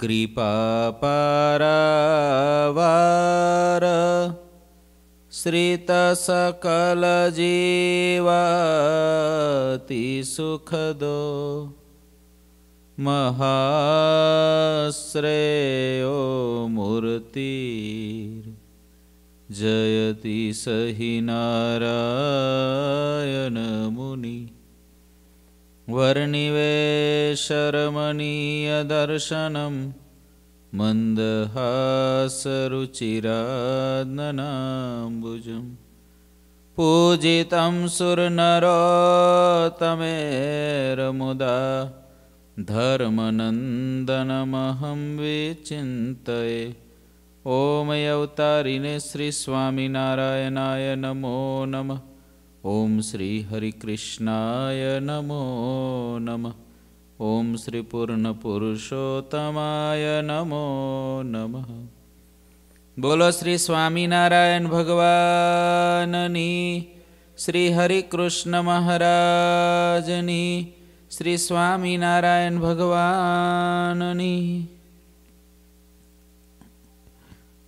कृपापरावार श्रितसकलजीवति सुखदो महाश्रेयो मूर्तिर् जयति सहि नारायणमुनिः वर्णिवेशरमणीयदर्शनं मन्दहासरुचिरान्बुजं पूजितं सुरनरोतमेरमुदा धर्मनन्दनमहं विचिन्तये ॐ अवतारिणे श्रीस्वामिनारायणाय नमो नमः ઓમ શ્રી હરિકૃષ્ણાય નમો નમઃ ઓમ શ્રી પૂર્ણ પુરુષોત્તમાય નમો નમઃ બોલો શ્રી સ્વામિનારાયણ ભગવાનની શ્રી હરિકૃષ્ણ મહારાજની શ્રી સ્વામિનારાયણ ભગવાનની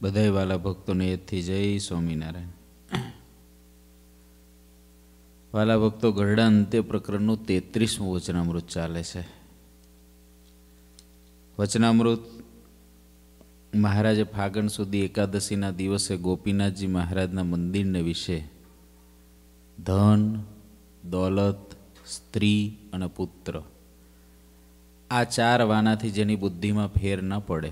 બધા વાલા ભક્તોને એથી જય સ્વામિનારાયણ વાલા ભક્તો ગઢડા અંત્ય પ્રકરણનું તેત્રીસમું વચનામૃત ચાલે છે વચનામૃત મહારાજે ફાગણ સુધી એકાદશીના દિવસે ગોપીનાથજી મહારાજના મંદિરને વિશે ધન દોલત સ્ત્રી અને પુત્ર આ ચાર વાનાથી જેની બુદ્ધિમાં ફેર ન પડે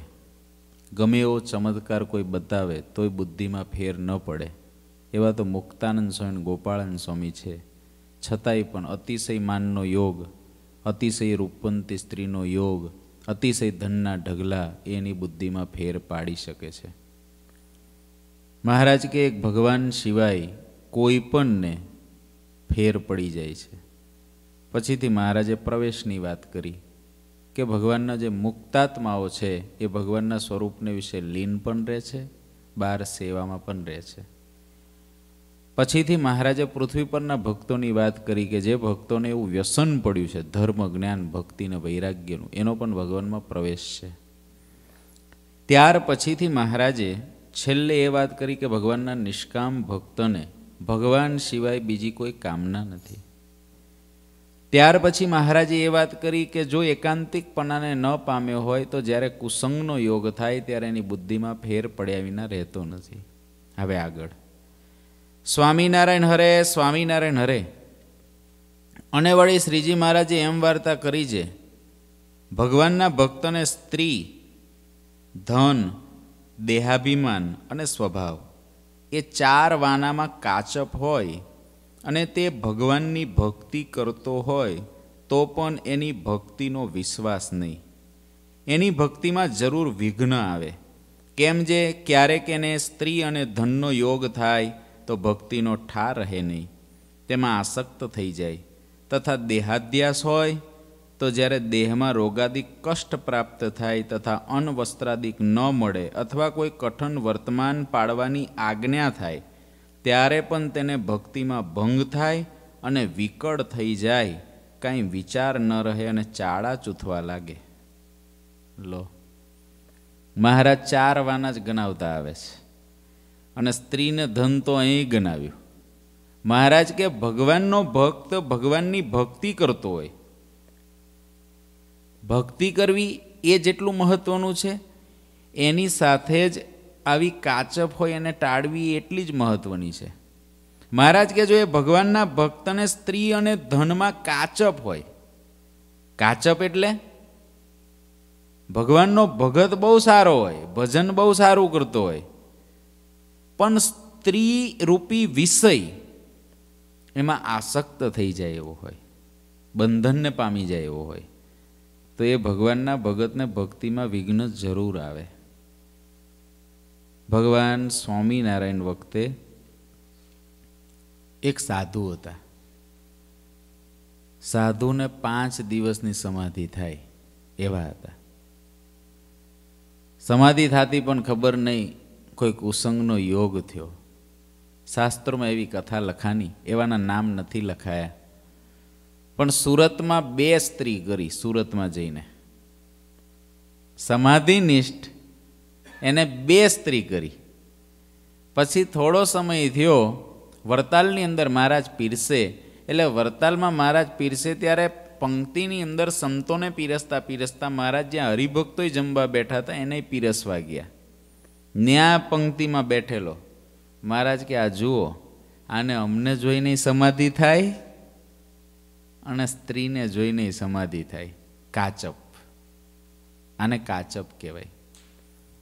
ગમે એવો ચમત્કાર કોઈ બતાવે તોય બુદ્ધિમાં ફેર ન પડે એવા તો મુક્તાનંદ સ્વામી ગોપાળાનંદ સ્વામી છે છતાંય પણ અતિશય માનનો યોગ અતિશય રૂપવંતી સ્ત્રીનો યોગ અતિશય ધનના ઢગલા એની બુદ્ધિમાં ફેર પાડી શકે છે મહારાજ કે એક ભગવાન સિવાય કોઈ પણને ફેર પડી જાય છે પછીથી મહારાજે પ્રવેશની વાત કરી કે ભગવાનના જે મુક્તાત્માઓ છે એ ભગવાનના સ્વરૂપને વિશે લીન પણ રહે છે બહાર સેવામાં પણ રહે છે પછીથી મહારાજે પૃથ્વી પરના ભક્તોની વાત કરી કે જે ભક્તોને એવું વ્યસન પડ્યું છે ધર્મ જ્ઞાન ભક્તિને વૈરાગ્યનું એનો પણ ભગવાનમાં પ્રવેશ છે ત્યાર પછીથી મહારાજે છેલ્લે એ વાત કરી કે ભગવાનના નિષ્કામ ભક્તને ભગવાન સિવાય બીજી કોઈ કામના નથી ત્યાર પછી મહારાજે એ વાત કરી કે જો એકાંતિકપણાને ન પામ્યો હોય તો જ્યારે કુસંગનો યોગ થાય ત્યારે એની બુદ્ધિમાં ફેર પડ્યા વિના રહેતો નથી હવે આગળ સ્વામિનારાયણ હરે સ્વામિનારાયણ હરે અને વળી શ્રીજી મહારાજે એમ વાર્તા કરી છે ભગવાનના ભક્તને સ્ત્રી ધન દેહાભિમાન અને સ્વભાવ એ ચાર વાનામાં કાચપ હોય અને તે ભગવાનની ભક્તિ કરતો હોય તો પણ એની ભક્તિનો વિશ્વાસ નહીં એની ભક્તિમાં જરૂર વિઘ્ન આવે કેમ જે ક્યારેક એને સ્ત્રી અને ધનનો યોગ થાય તો ભક્તિનો ઠાર રહે નહીં તેમાં આસક્ત થઈ જાય તથા દેહાધ્યાસ હોય તો જ્યારે દેહમાં રોગાદિક કષ્ટ પ્રાપ્ત થાય તથા અનવસ્ત્રાદિક ન મળે અથવા કોઈ કઠણ વર્તમાન પાડવાની આજ્ઞા થાય ત્યારે પણ તેને ભક્તિમાં ભંગ થાય અને વિકળ થઈ જાય કાંઈ વિચાર ન રહે અને ચાળા ચૂથવા લાગે લો મહારાજ ચાર વાના જ ગણાવતા આવે છે અને સ્ત્રીને ધન તો અહીં ગણાવ્યું મહારાજ કે ભગવાનનો ભક્ત ભગવાનની ભક્તિ કરતો હોય ભક્તિ કરવી એ જેટલું મહત્વનું છે એની સાથે જ આવી કાચપ હોય એને ટાળવી એટલી જ મહત્વની છે મહારાજ કે જો એ ભગવાનના ભક્તને સ્ત્રી અને ધનમાં કાચપ હોય કાચપ એટલે ભગવાનનો ભગત બહુ સારો હોય ભજન બહુ સારું કરતો હોય પણ સ્ત્રી રૂપી વિષય એમાં આસક્ત થઈ જાય એવો હોય બંધનને પામી જાય એવો હોય તો એ ભગવાનના ભગતને ભક્તિમાં વિઘ્ન જરૂર આવે ભગવાન સ્વામિનારાયણ વખતે એક સાધુ હતા સાધુને પાંચ દિવસની સમાધિ થાય એવા હતા સમાધિ થતી પણ ખબર નહીં કોઈ કુસંગનો યોગ થયો શાસ્ત્રોમાં એવી કથા લખાની એવાના નામ નથી લખાયા પણ સુરતમાં બે સ્ત્રી કરી સુરતમાં જઈને સમાધિનિષ્ઠ એને બે સ્ત્રી કરી પછી થોડો સમય થયો વરતાલની અંદર મહારાજ પીરસે એટલે વડતાલમાં મહારાજ પીરસે ત્યારે પંક્તિની અંદર સંતોને પીરસતા પીરસતા મહારાજ જ્યાં હરિભક્તોય જમવા બેઠા હતા એને પીરસવા ગયા ન્યા પંક્તિમાં બેઠેલો મહારાજ કે આ જુઓ આને અમને જોઈને સમાધિ થાય અને સ્ત્રીને જોઈને સમાધિ થાય કાચપ આને કાચપ કહેવાય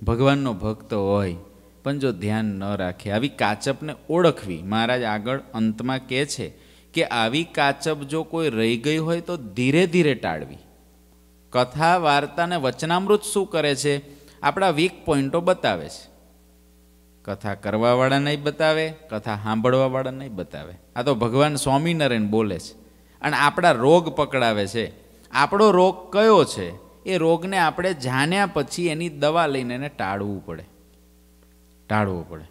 ભગવાનનો ભક્ત હોય પણ જો ધ્યાન ન રાખે આવી કાચપને ઓળખવી મહારાજ આગળ અંતમાં કહે છે કે આવી કાચપ જો કોઈ રહી ગઈ હોય તો ધીરે ધીરે ટાળવી કથા વાર્તાને વચનામૃત શું કરે છે આપણા વીક પોઈન્ટો બતાવે છે કથા કરવાવાળા નહીં બતાવે કથા સાંભળવાવાળા નહીં બતાવે આ તો ભગવાન સ્વામિનારાયણ બોલે છે અને આપણા રોગ પકડાવે છે આપણો રોગ કયો છે એ રોગને આપણે જાણ્યા પછી એની દવા લઈને એને ટાળવું પડે ટાળવું પડે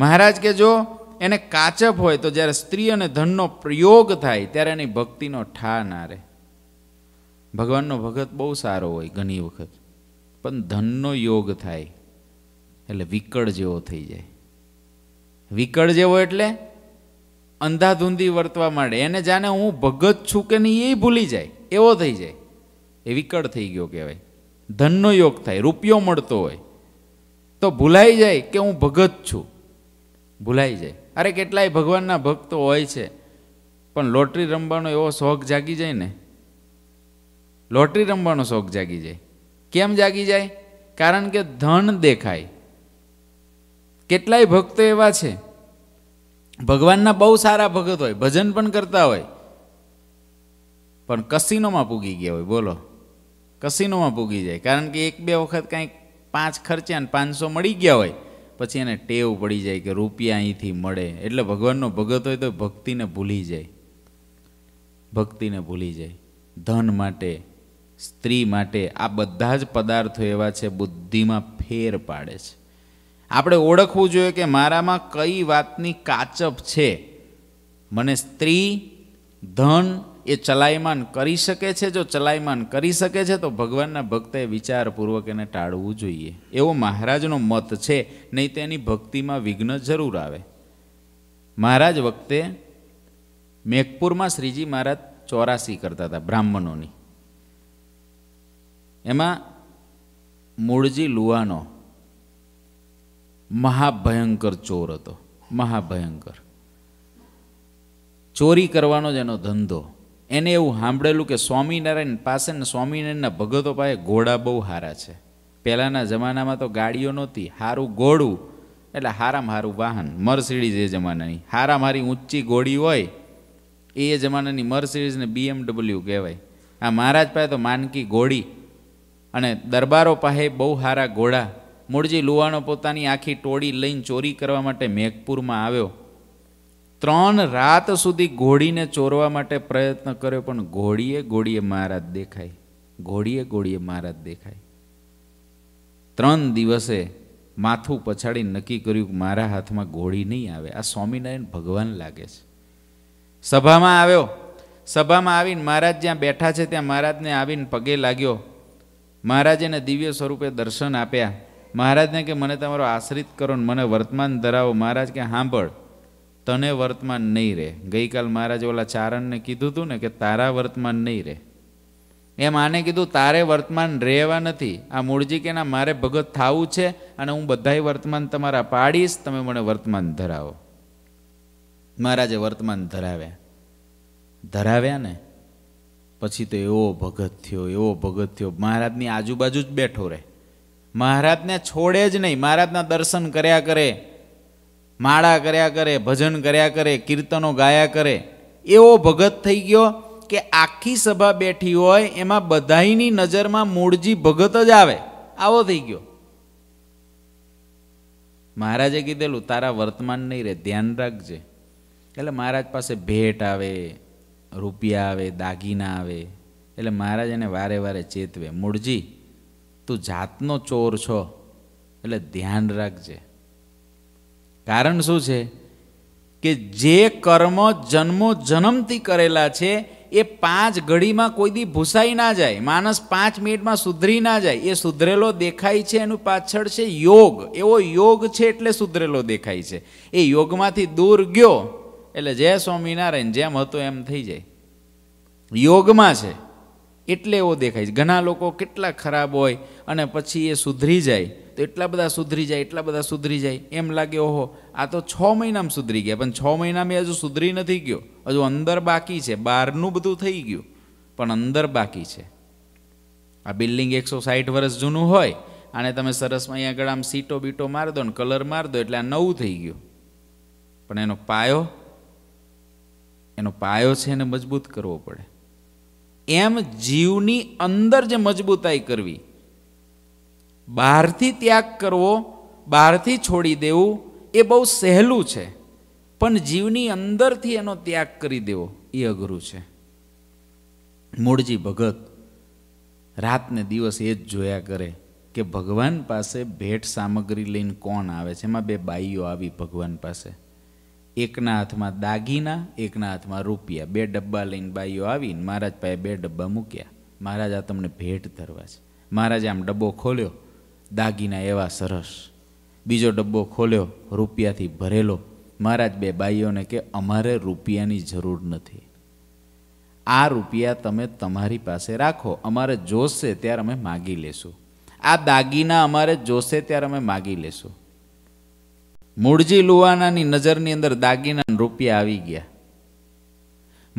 મહારાજ કે જો એને કાચપ હોય તો જ્યારે સ્ત્રી અને ધનનો પ્રયોગ થાય ત્યારે એની ભક્તિનો ઠા ના રહે ભગવાનનો ભગત બહુ સારો હોય ઘણી વખત પણ ધનનો યોગ થાય એટલે વિકળ જેવો થઈ જાય વિકળ જેવો એટલે અંધાધૂંધી વર્તવા માંડે એને જાણે હું ભગત છું કે નહીં એ ભૂલી જાય એવો થઈ જાય એ વિકળ થઈ ગયો કહેવાય ધનનો યોગ થાય રૂપિયો મળતો હોય તો ભૂલાઈ જાય કે હું ભગત છું ભૂલાઈ જાય અરે કેટલાય ભગવાનના ભક્તો હોય છે પણ લોટરી રમવાનો એવો શોખ જાગી જાય ને લોટરી રમવાનો શોખ જાગી જાય કેમ જાગી જાય કારણ કે ધન દેખાય કેટલાય ભક્તો એવા છે ભગવાનના બહુ સારા ભગત હોય ભજન પણ કરતા હોય પણ કસિનોમાં પૂગી ગયા હોય બોલો કસિનોમાં પૂગી જાય કારણ કે એક બે વખત કાંઈક પાંચ ખર્ચ્યા ને પાંચસો મળી ગયા હોય પછી એને ટેવ પડી જાય કે રૂપિયા અહીંથી મળે એટલે ભગવાનનો ભગત હોય તો ભક્તિને ભૂલી જાય ભક્તિને ભૂલી જાય ધન માટે સ્ત્રી માટે આ બધા જ પદાર્થો એવા છે બુદ્ધિમાં ફેર પાડે છે આપણે ઓળખવું જોઈએ કે મારામાં કઈ વાતની કાચપ છે મને સ્ત્રી ધન એ ચલાયમાન કરી શકે છે જો ચલાયમાન કરી શકે છે તો ભગવાનના ભક્તે વિચારપૂર્વક એને ટાળવું જોઈએ એવો મહારાજનો મત છે નહીં તેની ભક્તિમાં વિઘ્ન જરૂર આવે મહારાજ વખતે મેઘપુરમાં શ્રીજી મહારાજ ચોરાસી કરતા હતા બ્રાહ્મણોની એમાં મૂળજી લુવાનો મહાભયંકર ચોર હતો મહાભયંકર ચોરી કરવાનો જ એનો ધંધો એને એવું સાંભળેલું કે સ્વામિનારાયણ પાસે ને સ્વામિનારાયણના ભગતો પાસે ઘોડા બહુ સારા છે પહેલાંના જમાનામાં તો ગાડીઓ નહોતી સારું ઘોડું એટલે હારામાં હારું વાહન મર્સિડીઝ એ જમાનાની હારા મારી ઊંચી ઘોડી હોય એ જમાનાની મર્સિડીઝને બીએમડબલ્યુ કહેવાય આ મહારાજ પાસે તો માનકી ઘોડી અને દરબારો પાસે બહુ સારા ઘોડા મૂળજી લુવાણો પોતાની આખી ટોળી લઈને ચોરી કરવા માટે મેઘપુરમાં આવ્યો ત્રણ રાત સુધી ઘોડીને ચોરવા માટે પ્રયત્ન કર્યો પણ ઘોડીએ ઘોડીએ મહારાજ દેખાય ઘોડીએ ઘોડીએ મહારાજ દેખાય ત્રણ દિવસે માથું પછાડી નક્કી કર્યું કે મારા હાથમાં ઘોડી નહીં આવે આ સ્વામિનારાયણ ભગવાન લાગે છે સભામાં આવ્યો સભામાં આવીને મહારાજ જ્યાં બેઠા છે ત્યાં મહારાજને આવીને પગે લાગ્યો મહારાજ એને દિવ્ય સ્વરૂપે દર્શન આપ્યા મહારાજને કે મને તમારો આશ્રિત કરો ને મને વર્તમાન ધરાવો મહારાજ કે સાંભળ તને વર્તમાન નહીં રહે ગઈકાલ મહારાજ ઓલા ચારણને કીધું હતું ને કે તારા વર્તમાન નહીં રહે એમ આને કીધું તારે વર્તમાન રહેવા નથી આ મૂળજી કે ના મારે ભગત થવું છે અને હું બધાય વર્તમાન તમારા પાડીશ તમે મને વર્તમાન ધરાવો મહારાજે વર્તમાન ધરાવ્યા ધરાવ્યા ને પછી તો એવો ભગત થયો એવો ભગત થયો મહારાજની આજુબાજુ જ બેઠો રહે મહારાજને છોડે જ નહીં મહારાજના દર્શન કર્યા કરે માળા કર્યા કરે ભજન કર્યા કરે કીર્તનો ગાયા કરે એવો ભગત થઈ ગયો કે આખી સભા બેઠી હોય એમાં બધાની નજરમાં મૂળજી ભગત જ આવે આવો થઈ ગયો મહારાજે કીધેલું તારા વર્તમાન નહીં રહે ધ્યાન રાખજે એટલે મહારાજ પાસે ભેટ આવે રૂપિયા આવે દાગીના આવે એટલે મહારાજ એને વારે વારે ચેતવે મૂળજી તું જાતનો ચોર છો એટલે ધ્યાન રાખજે કારણ શું છે કે જે કર્મ જન્મો જન્મથી કરેલા છે એ પાંચ ઘડીમાં કોઈ દી ભૂસાઈ ના જાય માણસ પાંચ મિનિટમાં સુધરી ના જાય એ સુધરેલો દેખાય છે એનું પાછળ છે યોગ એવો યોગ છે એટલે સુધરેલો દેખાય છે એ યોગમાંથી દૂર ગયો એટલે જે સ્વામિનારાયણ જેમ હતો એમ થઈ જાય યોગમાં છે એટલે એવો દેખાય છે ઘણા લોકો કેટલા ખરાબ હોય અને પછી એ સુધરી જાય તો એટલા બધા સુધરી જાય એટલા બધા સુધરી જાય એમ લાગે ઓહો આ તો છ મહિનામાં સુધરી ગયા પણ છ મહિનામાં હજુ સુધરી નથી ગયો હજુ અંદર બાકી છે બહારનું બધું થઈ ગયું પણ અંદર બાકી છે આ બિલ્ડિંગ એકસો સાઠ વર્ષ જૂનું હોય અને તમે સરસમાં અહીંયા આગળ આમ સીટો બીટો માર દો ને કલર માર દો એટલે આ નવું થઈ ગયું પણ એનો પાયો એનો પાયો છે એને મજબૂત કરવો પડે એમ જીવની અંદર જે મજબૂતાઈ કરવી બહારથી ત્યાગ કરવો બહારથી છોડી દેવું એ બહુ સહેલું છે પણ જીવની અંદરથી એનો ત્યાગ કરી દેવો એ અઘરું છે મૂળજી ભગત રાતને દિવસ એ જ જોયા કરે કે ભગવાન પાસે ભેટ સામગ્રી લઈને કોણ આવે છે એમાં બે બાઈઓ આવી ભગવાન પાસે એકના હાથમાં દાગીના એકના હાથમાં રૂપિયા બે ડબ્બા લઈને બાઈઓ આવીને મહારાજ પાસે બે ડબ્બા મૂક્યા મહારાજ આ તમને ભેટ ધરવા છે મહારાજે આમ ડબ્બો ખોલ્યો દાગીના એવા સરસ બીજો ડબ્બો ખોલ્યો રૂપિયાથી ભરેલો મહારાજ બે બાઈઓને કે અમારે રૂપિયાની જરૂર નથી આ રૂપિયા તમે તમારી પાસે રાખો અમારે જોશે ત્યારે અમે માગી લેશું આ દાગીના અમારે જોશે ત્યારે અમે માગી લેશું મૂળજી લુવાનાની નજરની અંદર દાગીના રૂપિયા આવી ગયા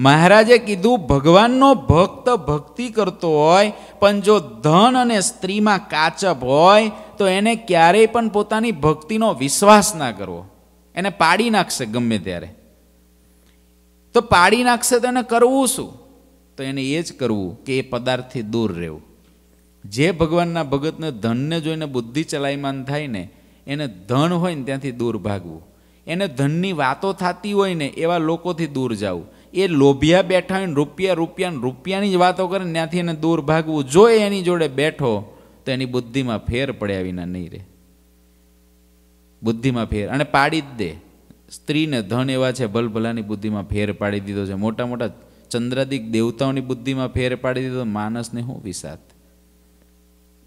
મહારાજે કીધું ભગવાનનો ભક્ત ભક્તિ કરતો હોય પણ જો ધન અને સ્ત્રીમાં કાચપ હોય તો એને ક્યારેય પણ પોતાની ભક્તિનો વિશ્વાસ ના કરવો એને પાડી નાખશે ગમે ત્યારે તો પાડી નાખશે તો એને કરવું શું તો એને એ જ કરવું કે એ પદાર્થથી દૂર રહેવું જે ભગવાનના ભગતને ધનને જોઈને બુદ્ધિ ચલાયમાન થાય ને એને ધન હોય ને ત્યાંથી દૂર ભાગવું એને ધનની વાતો થતી હોય ને એવા લોકોથી દૂર જવું એ લોભિયા બેઠા હોય ને રૂપિયા રૂપિયા રૂપિયાની જ વાતો કરે ને ત્યાંથી એને દૂર ભાગવું જો એની જોડે બેઠો તો એની બુદ્ધિમાં ફેર પડ્યા વિના નહીં રહે બુદ્ધિમાં ફેર અને પાડી જ દે સ્ત્રીને ધન એવા છે ભલભલાની બુદ્ધિમાં ફેર પાડી દીધો છે મોટા મોટા ચંદ્રાદિક દેવતાઓની બુદ્ધિમાં ફેર પાડી દીધો માનસને હું વિસાત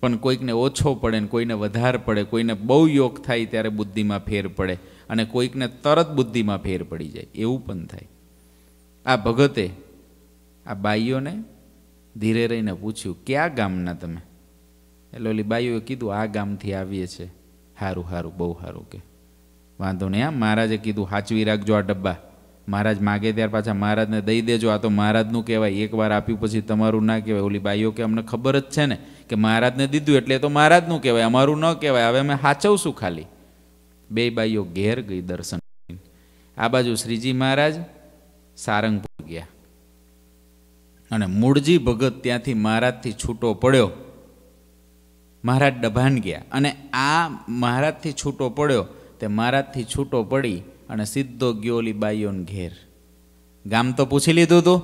પણ કોઈકને ઓછો પડે ને કોઈને વધારે પડે કોઈને બહુ યોગ થાય ત્યારે બુદ્ધિમાં ફેર પડે અને કોઈકને તરત બુદ્ધિમાં ફેર પડી જાય એવું પણ થાય આ ભગતે આ બાઈઓને ધીરે રહીને પૂછ્યું કયા ગામના તમે એટલે ઓલી બાઈઓએ કીધું આ ગામથી આવીએ છે સારું સારું બહુ સારું કે વાંધો નહીં આ મહારાજે કીધું સાચવી રાખજો આ ડબ્બા મહારાજ માગે ત્યાર પાછા મહારાજને દઈ દેજો આ તો મહારાજનું કહેવાય એકવાર આપ્યું પછી તમારું ના કહેવાય ઓલી બાઈઓ કે અમને ખબર જ છે ને કે મહારાજને દીધું એટલે તો મહારાજનું કહેવાય અમારું ન કહેવાય હવે અમે સાચવશું ખાલી બે બાઈઓ ઘેર ગઈ દર્શન આ બાજુ શ્રીજી મહારાજ સારંગપુર ગયા અને મૂળજી ભગત ત્યાંથી મહારાજથી છૂટો પડ્યો મહારાજ ડભાન ગયા અને આ મહારાજથી છૂટો પડ્યો તે મહારાજથી છૂટો પડી અને સીધો ગયો ઓલી બાઈઓને ઘેર ગામ તો પૂછી લીધું હતું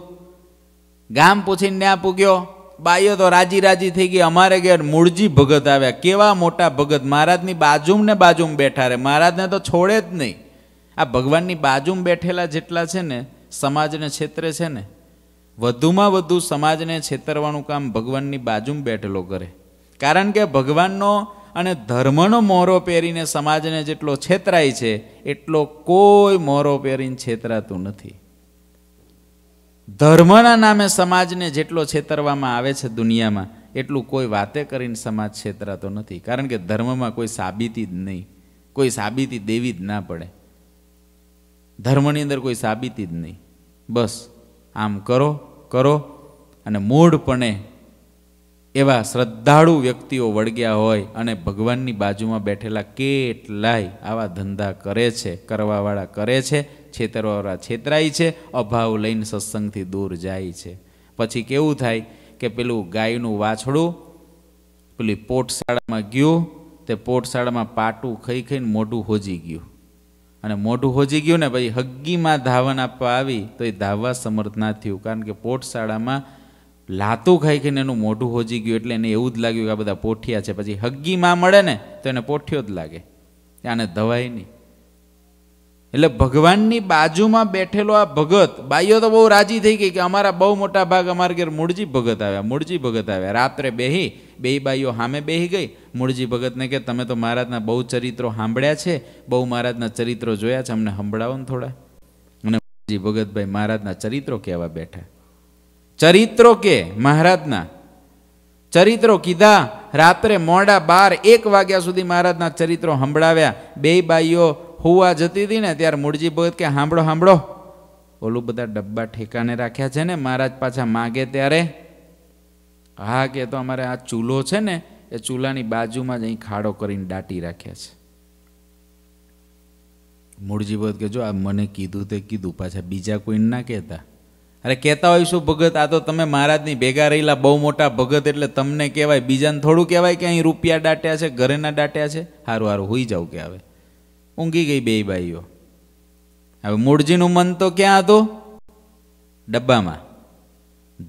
ગામ પૂછીને ત્યાં પૂગ્યો બાઈઓ તો રાજી રાજી થઈ ગઈ અમારે ઘેર મૂળજી ભગત આવ્યા કેવા મોટા ભગત મહારાજની બાજુમ ને બાજુમ બેઠા રહે મહારાજને તો છોડે જ નહીં આ ભગવાનની બાજુમ બેઠેલા જેટલા છે ને સમાજને છેતરે છે ને વધુમાં વધુ સમાજને છેતરવાનું કામ ભગવાનની બાજુમ બેઠેલો કરે કારણ કે ભગવાનનો અને ધર્મનો મોરો પહેરીને સમાજને જેટલો છેતરાય છે એટલો કોઈ મોરો પહેરીને છેતરાતું નથી ધર્મના નામે સમાજને જેટલો છેતરવામાં આવે છે દુનિયામાં એટલું કોઈ વાતે કરીને સમાજ છેતરાતો નથી કારણ કે ધર્મમાં કોઈ સાબિતી જ નહીં કોઈ સાબિતી દેવી જ ના પડે ધર્મની અંદર કોઈ સાબિતી જ નહીં બસ આમ કરો કરો અને મૂળપણે એવા શ્રદ્ધાળુ વ્યક્તિઓ વળગ્યા હોય અને ભગવાનની બાજુમાં બેઠેલા કેટલાય આવા ધંધા કરે છે કરવાવાળા કરે છે છેતરવાળા છેતરાય છે અભાવ લઈને સત્સંગથી દૂર જાય છે પછી કેવું થાય કે પેલું ગાયનું વાછડું પેલી પોટશાળામાં ગયું તે પોટશાળામાં પાટું ખાઈ ખાઈને મોઢું હોજી ગયું અને મોઢું હોજી ગયું ને પછી હગ્ગીમાં ધાવન આપવા આવી તો એ ધાવવા સમર્થ ના થયું કારણ કે પોટશાળામાં લાતું ખાઈ ખાઈને એનું મોઢું હોજી ગયું એટલે એને એવું જ લાગ્યું કે આ બધા પોઠિયા છે પછી હગ્ગીમાં મળે ને તો એને પોઠિયો જ લાગે આને દવાઈ નહીં એટલે ભગવાનની બાજુમાં બેઠેલો આ ભગત બાઈઓ તો બહુ રાજી થઈ ગઈ કે અમારા બહુ મોટા ભાગ અમારા ઘેર મૂળજી ભગત આવ્યા મૂળજી ભગત આવ્યા રાત્રે બેહી બે બાઈઓ સામે બેહી ગઈ મૂળજી ભગતને કે તમે તો મહારાજના બહુ ચરિત્રો સાંભળ્યા છે બહુ મહારાજના ચરિત્રો જોયા છે અમને સંભળાવો ને થોડા અને મૂળજી ભગતભાઈ મહારાજના ચરિત્રો કહેવા બેઠા ચરિત્રો કે મહારાજના ચરિત્રો કીધા રાત્રે મોડા બાર એક વાગ્યા સુધી મહારાજના ચરિત્રો સંભળાવ્યા બે બાઈઓ ફૂવા જતી હતી ને ત્યારે મૂળજી ભગત કે સાંભળો સાંભળો ઓલું બધા ડબ્બા ઠેકાને રાખ્યા છે ને મહારાજ પાછા માગે ત્યારે હા કે તો અમારે આ ચૂલો છે ને એ ચૂલાની બાજુમાં જ અહીં ખાડો કરીને દાટી રાખ્યા છે મૂળજી ભગત કે જો આ મને કીધું તે કીધું પાછા બીજા કોઈને ના કહેતા અરે કહેતા હોય શું ભગત આ તો તમે મહારાજની ભેગા રહેલા બહુ મોટા ભગત એટલે તમને કહેવાય બીજાને થોડું કહેવાય કે અહીં રૂપિયા દાટ્યા છે ઘરેના દાટ્યા છે સારું સારું હોઈ જાવ કે આવે ઊંઘી ગઈ બે ભાઈઓ હવે મૂળજીનું મન તો ક્યાં હતું ડબ્બામાં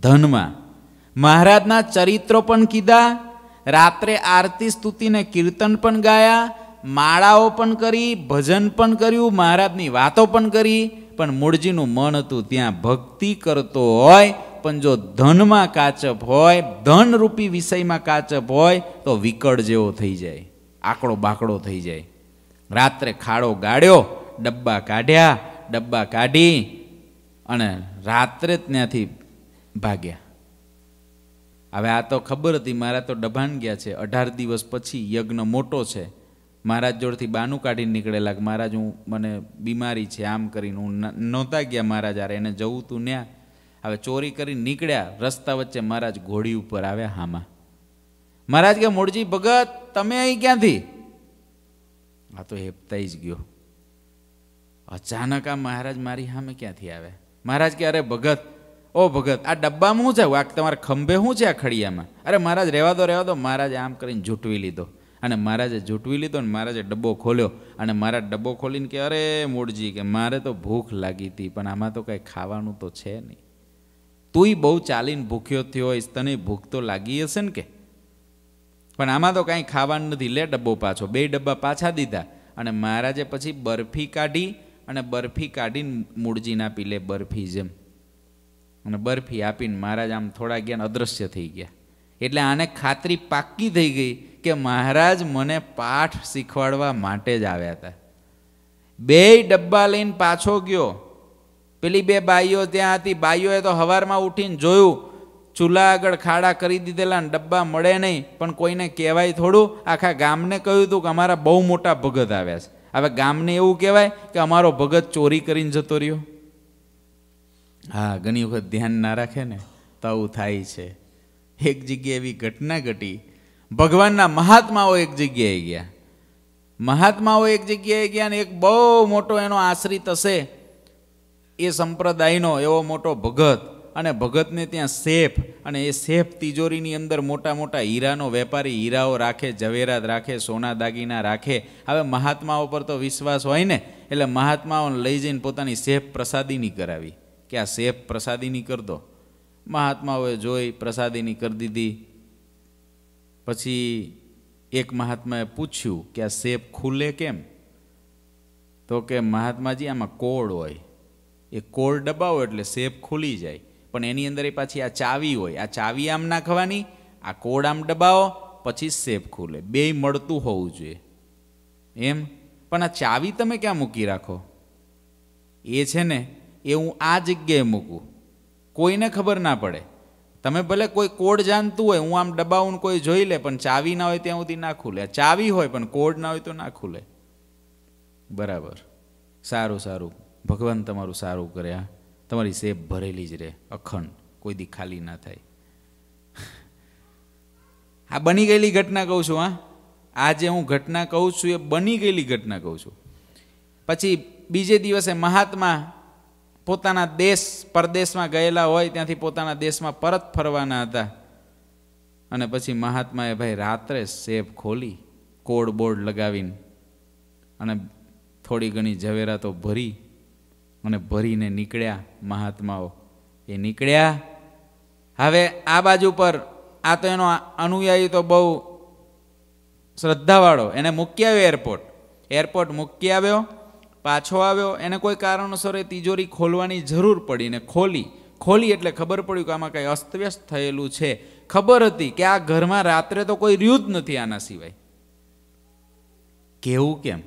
ધનમાં મહારાજના ચરિત્રો પણ કીધા રાત્રે આરતી સ્તુતિને કીર્તન પણ ગાયા માળાઓ પણ કરી ભજન પણ કર્યું મહારાજની વાતો પણ કરી પણ મૂળજીનું મન હતું ત્યાં ભક્તિ કરતો હોય પણ જો ધનમાં કાચપ હોય ધનરૂપી વિષયમાં કાચપ હોય તો વિકળ જેવો થઈ જાય આકડો બાકડો થઈ જાય રાત્રે ખાડો ગાળ્યો ડબ્બા કાઢ્યા ડબ્બા કાઢી અને રાત્રે જ ત્યાંથી ભાગ્યા હવે આ તો ખબર હતી મારા તો ડભાણ ગયા છે અઢાર દિવસ પછી યજ્ઞ મોટો છે મહારાજ જોડથી બાનું કાઢીને નીકળેલા કે મહારાજ હું મને બીમારી છે આમ કરીને હું નહોતા ગયા મહારાજ આરે એને જવું તું ન્યા હવે ચોરી કરીને નીકળ્યા રસ્તા વચ્ચે મહારાજ ઘોડી ઉપર આવ્યા હામાં મહારાજ કે મૂળજી ભગત તમે અહીં ક્યાંથી આ તો હેપતાઈ જ ગયો અચાનક આ મહારાજ મારી સામે ક્યાંથી આવે મહારાજ કે અરે ભગત ઓ ભગત આ ડબ્બામાં હું છે આ તમારા ખંભે શું છે આ ખડિયામાં અરે મહારાજ રહેવા દો રહેવા દો મહારાજે આમ કરીને ઝૂંટવી લીધો અને મહારાજે ઝૂંટવી લીધો ને મહારાજે ડબ્બો ખોલ્યો અને મારા ડબ્બો ખોલીને કે અરે મૂળજી કે મારે તો ભૂખ લાગી હતી પણ આમાં તો કંઈ ખાવાનું તો છે નહીં તુંય બહુ ચાલીને ભૂખ્યો થયો હોઈશ તને ભૂખ તો લાગી હશે ને કે પણ આમાં તો કાંઈ ખાવાનું નથી લે ડબ્બો પાછો બે ડબ્બા પાછા દીધા અને મહારાજે પછી બરફી કાઢી અને બરફી કાઢીને મૂળજીને આપી લે બરફી જેમ અને બરફી આપીને મહારાજ આમ થોડા ગયા અદ્રશ્ય થઈ ગયા એટલે આને ખાતરી પાક્કી થઈ ગઈ કે મહારાજ મને પાઠ શીખવાડવા માટે જ આવ્યા હતા બે ડબ્બા લઈને પાછો ગયો પેલી બે બાઈઓ ત્યાં હતી બાઈઓએ તો હવારમાં ઉઠીને જોયું ચૂલા આગળ ખાડા કરી દીધેલા ને ડબ્બા મળે નહીં પણ કોઈને કહેવાય થોડું આખા ગામને કહ્યું હતું કે અમારા બહુ મોટા ભગત આવ્યા છે હવે ગામને એવું કહેવાય કે અમારો ભગત ચોરી કરીને જતો રહ્યો હા ઘણી વખત ધ્યાન ના રાખે ને તો આવું થાય છે એક જગ્યાએ એવી ઘટના ઘટી ભગવાનના મહાત્માઓ એક જગ્યાએ ગયા મહાત્માઓ એક જગ્યાએ ગયા ને એક બહુ મોટો એનો આશ્રિત હશે એ સંપ્રદાયનો એવો મોટો ભગત અને ભગતને ત્યાં સેફ અને એ સેફ તિજોરીની અંદર મોટા મોટા હીરાનો વેપારી હીરાઓ રાખે ઝવેરાત રાખે સોના દાગીના રાખે હવે મહાત્માઓ પર તો વિશ્વાસ હોય ને એટલે મહાત્માઓને લઈ જઈને પોતાની સેફ પ્રસાદીની કરાવી કે આ સેફ પ્રસાદીની કરતો મહાત્માઓએ જોઈ પ્રસાદીની કરી દીધી પછી એક મહાત્માએ પૂછ્યું કે આ સેફ ખુલે કેમ તો કે મહાત્માજી આમાં કોડ હોય એ કોડ દબાવો એટલે સેફ ખુલી જાય પણ એની અંદર એ પાછી આ ચાવી હોય આ ચાવી આમ નાખવાની આ કોડ આમ દબાવો પછી સેફ ખુલે બે મળતું હોવું જોઈએ એમ પણ આ ચાવી તમે ક્યાં મૂકી રાખો એ છે ને એ હું આ જગ્યાએ મૂકું કોઈને ખબર ના પડે તમે ભલે કોઈ કોડ જાણતું હોય હું આમ દબાવું કોઈ જોઈ લે પણ ચાવી ના હોય ત્યાં સુધી ના ખુલે ચાવી હોય પણ કોડ ના હોય તો ના ખુલે બરાબર સારું સારું ભગવાન તમારું સારું કર્યા તમારી સેફ ભરેલી જ રહે અખંડ કોઈ દી ખાલી ના થાય આ બની ગયેલી ઘટના કહું છું હા આ જે હું ઘટના કહું છું એ બની ગયેલી ઘટના કહું છું પછી બીજે દિવસે મહાત્મા પોતાના દેશ પરદેશમાં ગયેલા હોય ત્યાંથી પોતાના દેશમાં પરત ફરવાના હતા અને પછી મહાત્માએ ભાઈ રાત્રે સેફ ખોલી કોડ બોર્ડ લગાવીને અને થોડી ઘણી ઝવેરાતો ભરી અને ભરીને નીકળ્યા મહાત્માઓ એ નીકળ્યા હવે આ બાજુ પર આ તો એનો અનુયાયી તો બહુ શ્રદ્ધાવાળો એને મૂકી આવ્યો એરપોર્ટ એરપોર્ટ મૂકી આવ્યો પાછો આવ્યો એને કોઈ કારણોસર એ તિજોરી ખોલવાની જરૂર પડી ને ખોલી ખોલી એટલે ખબર પડ્યું કે આમાં કંઈ અસ્તવ્યસ્ત થયેલું છે ખબર હતી કે આ ઘરમાં રાત્રે તો કોઈ રહ્યું જ નથી આના સિવાય કેવું કેમ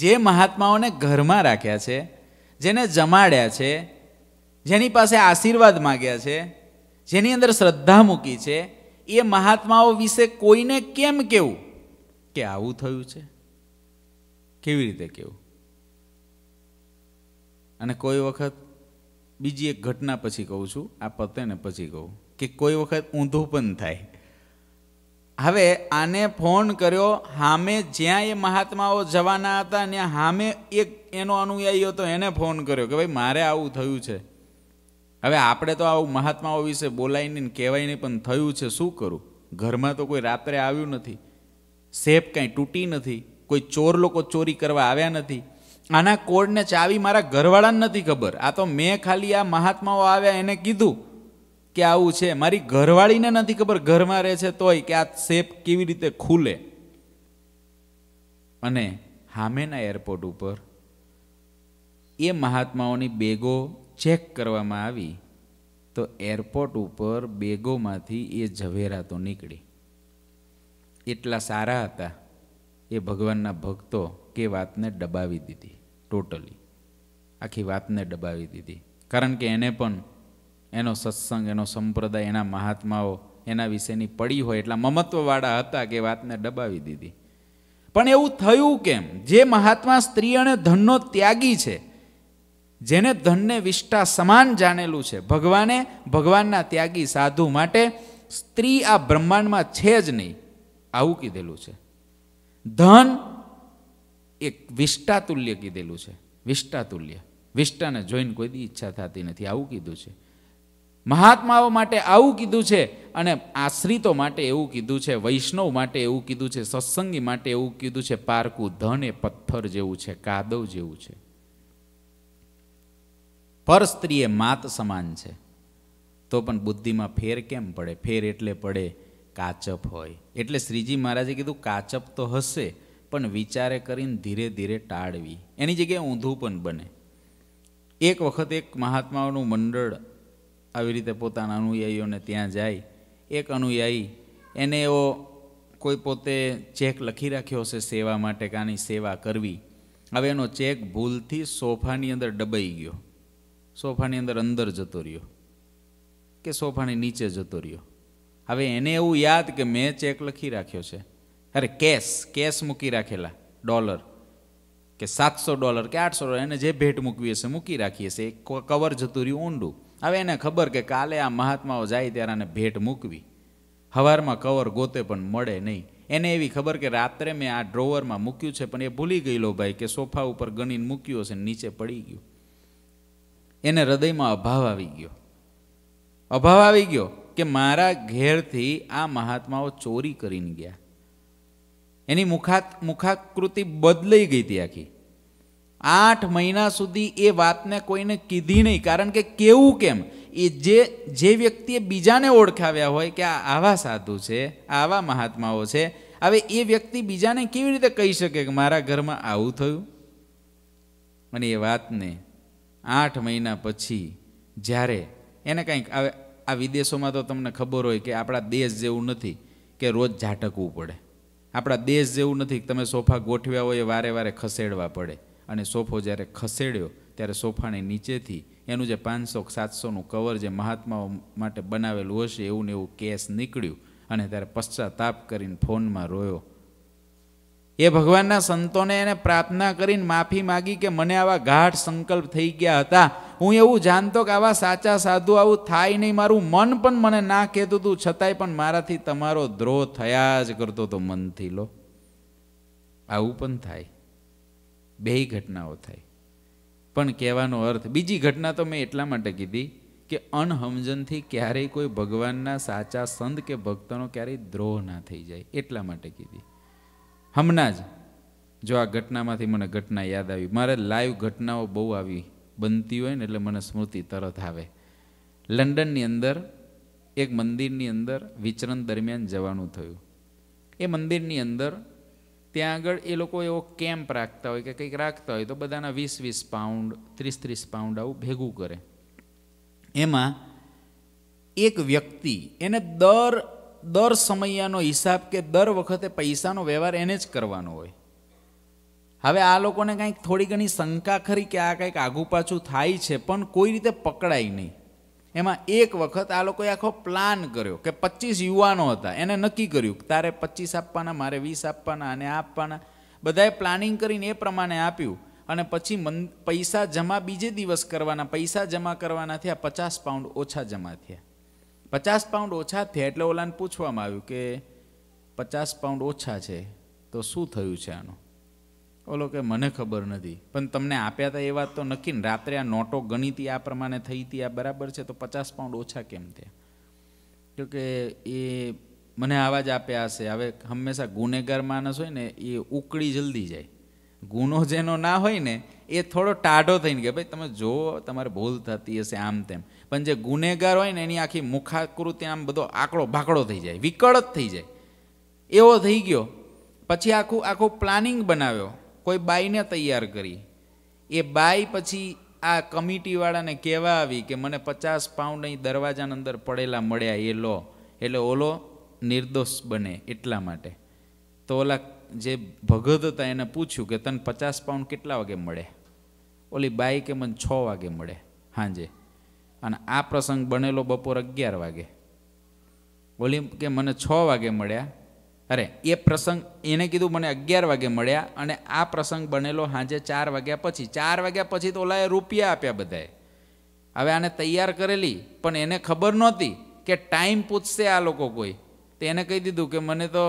જે મહાત્માઓને ઘરમાં રાખ્યા છે જેને જમાડ્યા છે જેની પાસે આશીર્વાદ માગ્યા છે જેની અંદર શ્રદ્ધા મૂકી છે એ મહાત્માઓ વિશે કોઈને કેમ કેવું કે આવું થયું છે કેવી રીતે કેવું અને કોઈ વખત બીજી એક ઘટના પછી કહું છું આ પતે ને પછી કહું કે કોઈ વખત ઊંધું પણ થાય હવે આને ફોન કર્યો સામે જ્યાં એ મહાત્માઓ જવાના હતા ને સામે એક એનો અનુયાયી હતો એને ફોન કર્યો કે ભાઈ મારે આવું થયું છે હવે આપણે તો આવું મહાત્માઓ વિશે બોલાય નહીં કહેવાય નહીં પણ થયું છે શું કરું ઘરમાં તો કોઈ રાત્રે આવ્યું નથી સેફ કંઈ તૂટી નથી કોઈ ચોર લોકો ચોરી કરવા આવ્યા નથી આના કોડને ચાવી મારા ઘરવાળાને નથી ખબર આ તો મેં ખાલી આ મહાત્માઓ આવ્યા એને કીધું કે આવું છે મારી ઘરવાળીને નથી ખબર ઘરમાં રહે છે તોય કે આ સેપ કેવી રીતે ખુલે અને હામેના એરપોર્ટ ઉપર એ મહાત્માઓની બેગો ચેક કરવામાં આવી તો એરપોર્ટ ઉપર બેગોમાંથી એ ઝવેરા તો નીકળી એટલા સારા હતા એ ભગવાનના ભક્તો કે વાતને ડબાવી દીધી ટોટલી આખી વાતને ડબાવી દીધી કારણ કે એને પણ એનો સત્સંગ એનો સંપ્રદાય એના મહાત્માઓ એના વિશેની પડી હોય એટલા મમત્વવાળા હતા કે વાતને દબાવી દીધી પણ એવું થયું કેમ જે મહાત્મા સ્ત્રી અને ધનનો ત્યાગી છે જેને ધનને વિષ્ટા સમાન જાણેલું છે ભગવાને ભગવાનના ત્યાગી સાધુ માટે સ્ત્રી આ બ્રહ્માંડમાં છે જ નહીં આવું કીધેલું છે ધન એક વિષ્ટાતુલ્ય કીધેલું છે વિષ્ટાતુલ્ય વિષ્ટાને જોઈને કોઈ દી ઈચ્છા થતી નથી આવું કીધું છે મહાત્માઓ માટે આવું કીધું છે અને આશ્રિતો માટે એવું કીધું છે વૈષ્ણવ માટે એવું કીધું છે સત્સંગી માટે એવું કીધું છે પારકું ધન એ પથ્થર જેવું છે કાદવ જેવું છે પર સ્ત્રી એ માત સમાન છે તો પણ બુદ્ધિમાં ફેર કેમ પડે ફેર એટલે પડે કાચપ હોય એટલે શ્રીજી મહારાજે કીધું કાચપ તો હશે પણ વિચારે કરીને ધીરે ધીરે ટાળવી એની જગ્યાએ ઊંધું પણ બને એક વખત એક મહાત્માઓનું મંડળ આવી રીતે પોતાના અનુયાયીઓને ત્યાં જાય એક અનુયાયી એને એવો કોઈ પોતે ચેક લખી રાખ્યો હશે સેવા માટે કે આની સેવા કરવી હવે એનો ચેક ભૂલથી સોફાની અંદર ડબાઈ ગયો સોફાની અંદર અંદર જતો રહ્યો કે સોફાની નીચે જતો રહ્યો હવે એને એવું યાદ કે મેં ચેક લખી રાખ્યો છે અરે કેશ કેશ મૂકી રાખેલા ડોલર કે સાતસો ડોલર કે આઠસો ડોલર એને જે ભેટ મૂકવી હશે મૂકી રાખી હશે કવર જતું રહ્યું ઊંડું હવે એને ખબર કે કાલે આ મહાત્માઓ જાય ત્યારે આને ભેટ મૂકવી હવારમાં કવર ગોતે પણ મળે નહીં એને એવી ખબર કે રાત્રે મેં આ ડ્રોવરમાં મૂક્યું છે પણ એ ભૂલી ગયેલો ભાઈ કે સોફા ઉપર ગણીને મૂક્યું હશે નીચે પડી ગયો એને હૃદયમાં અભાવ આવી ગયો અભાવ આવી ગયો કે મારા ઘેરથી આ મહાત્માઓ ચોરી કરીને ગયા એની મુખા મુખાકૃતિ બદલાઈ ગઈ હતી આખી આઠ મહિના સુધી એ વાતને કોઈને કીધી નહીં કારણ કે કેવું કેમ એ જે જે વ્યક્તિએ બીજાને ઓળખાવ્યા હોય કે આ આવા સાધુ છે આવા મહાત્માઓ છે હવે એ વ્યક્તિ બીજાને કેવી રીતે કહી શકે કે મારા ઘરમાં આવું થયું અને એ વાતને આઠ મહિના પછી જ્યારે એને કંઈક હવે આ વિદેશોમાં તો તમને ખબર હોય કે આપણા દેશ જેવું નથી કે રોજ ઝાટકવું પડે આપણા દેશ જેવું નથી તમે સોફા ગોઠવ્યા હોય એ વારે વારે ખસેડવા પડે અને સોફો જ્યારે ખસેડ્યો ત્યારે સોફાની નીચેથી એનું જે પાંચસો સાતસોનું કવર જે મહાત્માઓ માટે બનાવેલું હશે એવું ને એવું કેસ નીકળ્યું અને ત્યારે પશ્ચાતાપ કરીને ફોનમાં રોયો એ ભગવાનના સંતોને એને પ્રાર્થના કરીને માફી માગી કે મને આવા ગાઢ સંકલ્પ થઈ ગયા હતા હું એવું જાણતો કે આવા સાચા સાધુ આવું થાય નહીં મારું મન પણ મને ના કહેતું હતું છતાંય પણ મારાથી તમારો દ્રોહ થયા જ કરતો હતો મનથી લો આવું પણ થાય બે ઘટનાઓ થાય પણ કહેવાનો અર્થ બીજી ઘટના તો મેં એટલા માટે કીધી કે અનહમજનથી ક્યારેય કોઈ ભગવાનના સાચા સંત કે ભક્તનો ક્યારેય દ્રોહ ના થઈ જાય એટલા માટે કીધી હમણાં જ જો આ ઘટનામાંથી મને ઘટના યાદ આવી મારે લાઈવ ઘટનાઓ બહુ આવી બનતી હોય ને એટલે મને સ્મૃતિ તરત આવે લંડનની અંદર એક મંદિરની અંદર વિચરણ દરમિયાન જવાનું થયું એ મંદિરની અંદર ત્યાં આગળ એ લોકો એવો કેમ્પ રાખતા હોય કે કંઈક રાખતા હોય તો બધાના વીસ વીસ પાઉન્ડ ત્રીસ ત્રીસ પાઉન્ડ આવું ભેગું કરે એમાં એક વ્યક્તિ એને દર દર સમયનો હિસાબ કે દર વખતે પૈસાનો વ્યવહાર એને જ કરવાનો હોય હવે આ લોકોને કાંઈક થોડી ઘણી શંકા ખરી કે આ કંઈક આગુ પાછું થાય છે પણ કોઈ રીતે પકડાય નહીં એમાં એક વખત આ લોકોએ આખો પ્લાન કર્યો કે પચીસ યુવાનો હતા એને નક્કી કર્યું તારે પચીસ આપવાના મારે વીસ આપવાના અને આપવાના બધાએ પ્લાનિંગ કરીને એ પ્રમાણે આપ્યું અને પછી મન પૈસા જમા બીજે દિવસ કરવાના પૈસા જમા કરવાના થયા પચાસ પાઉન્ડ ઓછા જમા થયા પચાસ પાઉન્ડ ઓછા થયા એટલે ઓલાને પૂછવામાં આવ્યું કે પચાસ પાઉન્ડ ઓછા છે તો શું થયું છે આનું ઓલો કે મને ખબર નથી પણ તમને આપ્યા હતા એ વાત તો નક્કી ને રાત્રે આ નોટો ગણીતી આ પ્રમાણે થઈ હતી આ બરાબર છે તો પચાસ પાઉન્ડ ઓછા કેમ થયા તો કે એ મને આવા જ આપ્યા હશે હવે હંમેશા ગુનેગાર માણસ હોય ને એ ઉકળી જલ્દી જાય ગુનો જેનો ના હોય ને એ થોડો ટાઢો થઈને કે ભાઈ તમે જો તમારે ભૂલ થતી હશે આમ તેમ પણ જે ગુનેગાર હોય ને એની આખી મુખાકૃતિ આમ બધો આકડો ભાકડો થઈ જાય વિકળ જ થઈ જાય એવો થઈ ગયો પછી આખું આખું પ્લાનિંગ બનાવ્યો કોઈ બાઈને તૈયાર કરી એ બાઈ પછી આ કમિટીવાળાને કહેવા આવી કે મને પચાસ પાઉન્ડ અહીં દરવાજાના અંદર પડેલા મળ્યા એ લો એટલે ઓલો નિર્દોષ બને એટલા માટે તો ઓલા જે ભગત હતા એને પૂછ્યું કે તને પચાસ પાઉન્ડ કેટલા વાગે મળે ઓલી બાઈ કે મને છ વાગે મળે હાંજે અને આ પ્રસંગ બનેલો બપોર અગિયાર વાગે ઓલી કે મને છ વાગે મળ્યા અરે એ પ્રસંગ એને કીધું મને અગિયાર વાગે મળ્યા અને આ પ્રસંગ બનેલો સાંજે ચાર વાગ્યા પછી ચાર વાગ્યા પછી તો ઓલાએ રૂપિયા આપ્યા બધાએ હવે આને તૈયાર કરેલી પણ એને ખબર નહોતી કે ટાઈમ પૂછશે આ લોકો કોઈ તો એને કહી દીધું કે મને તો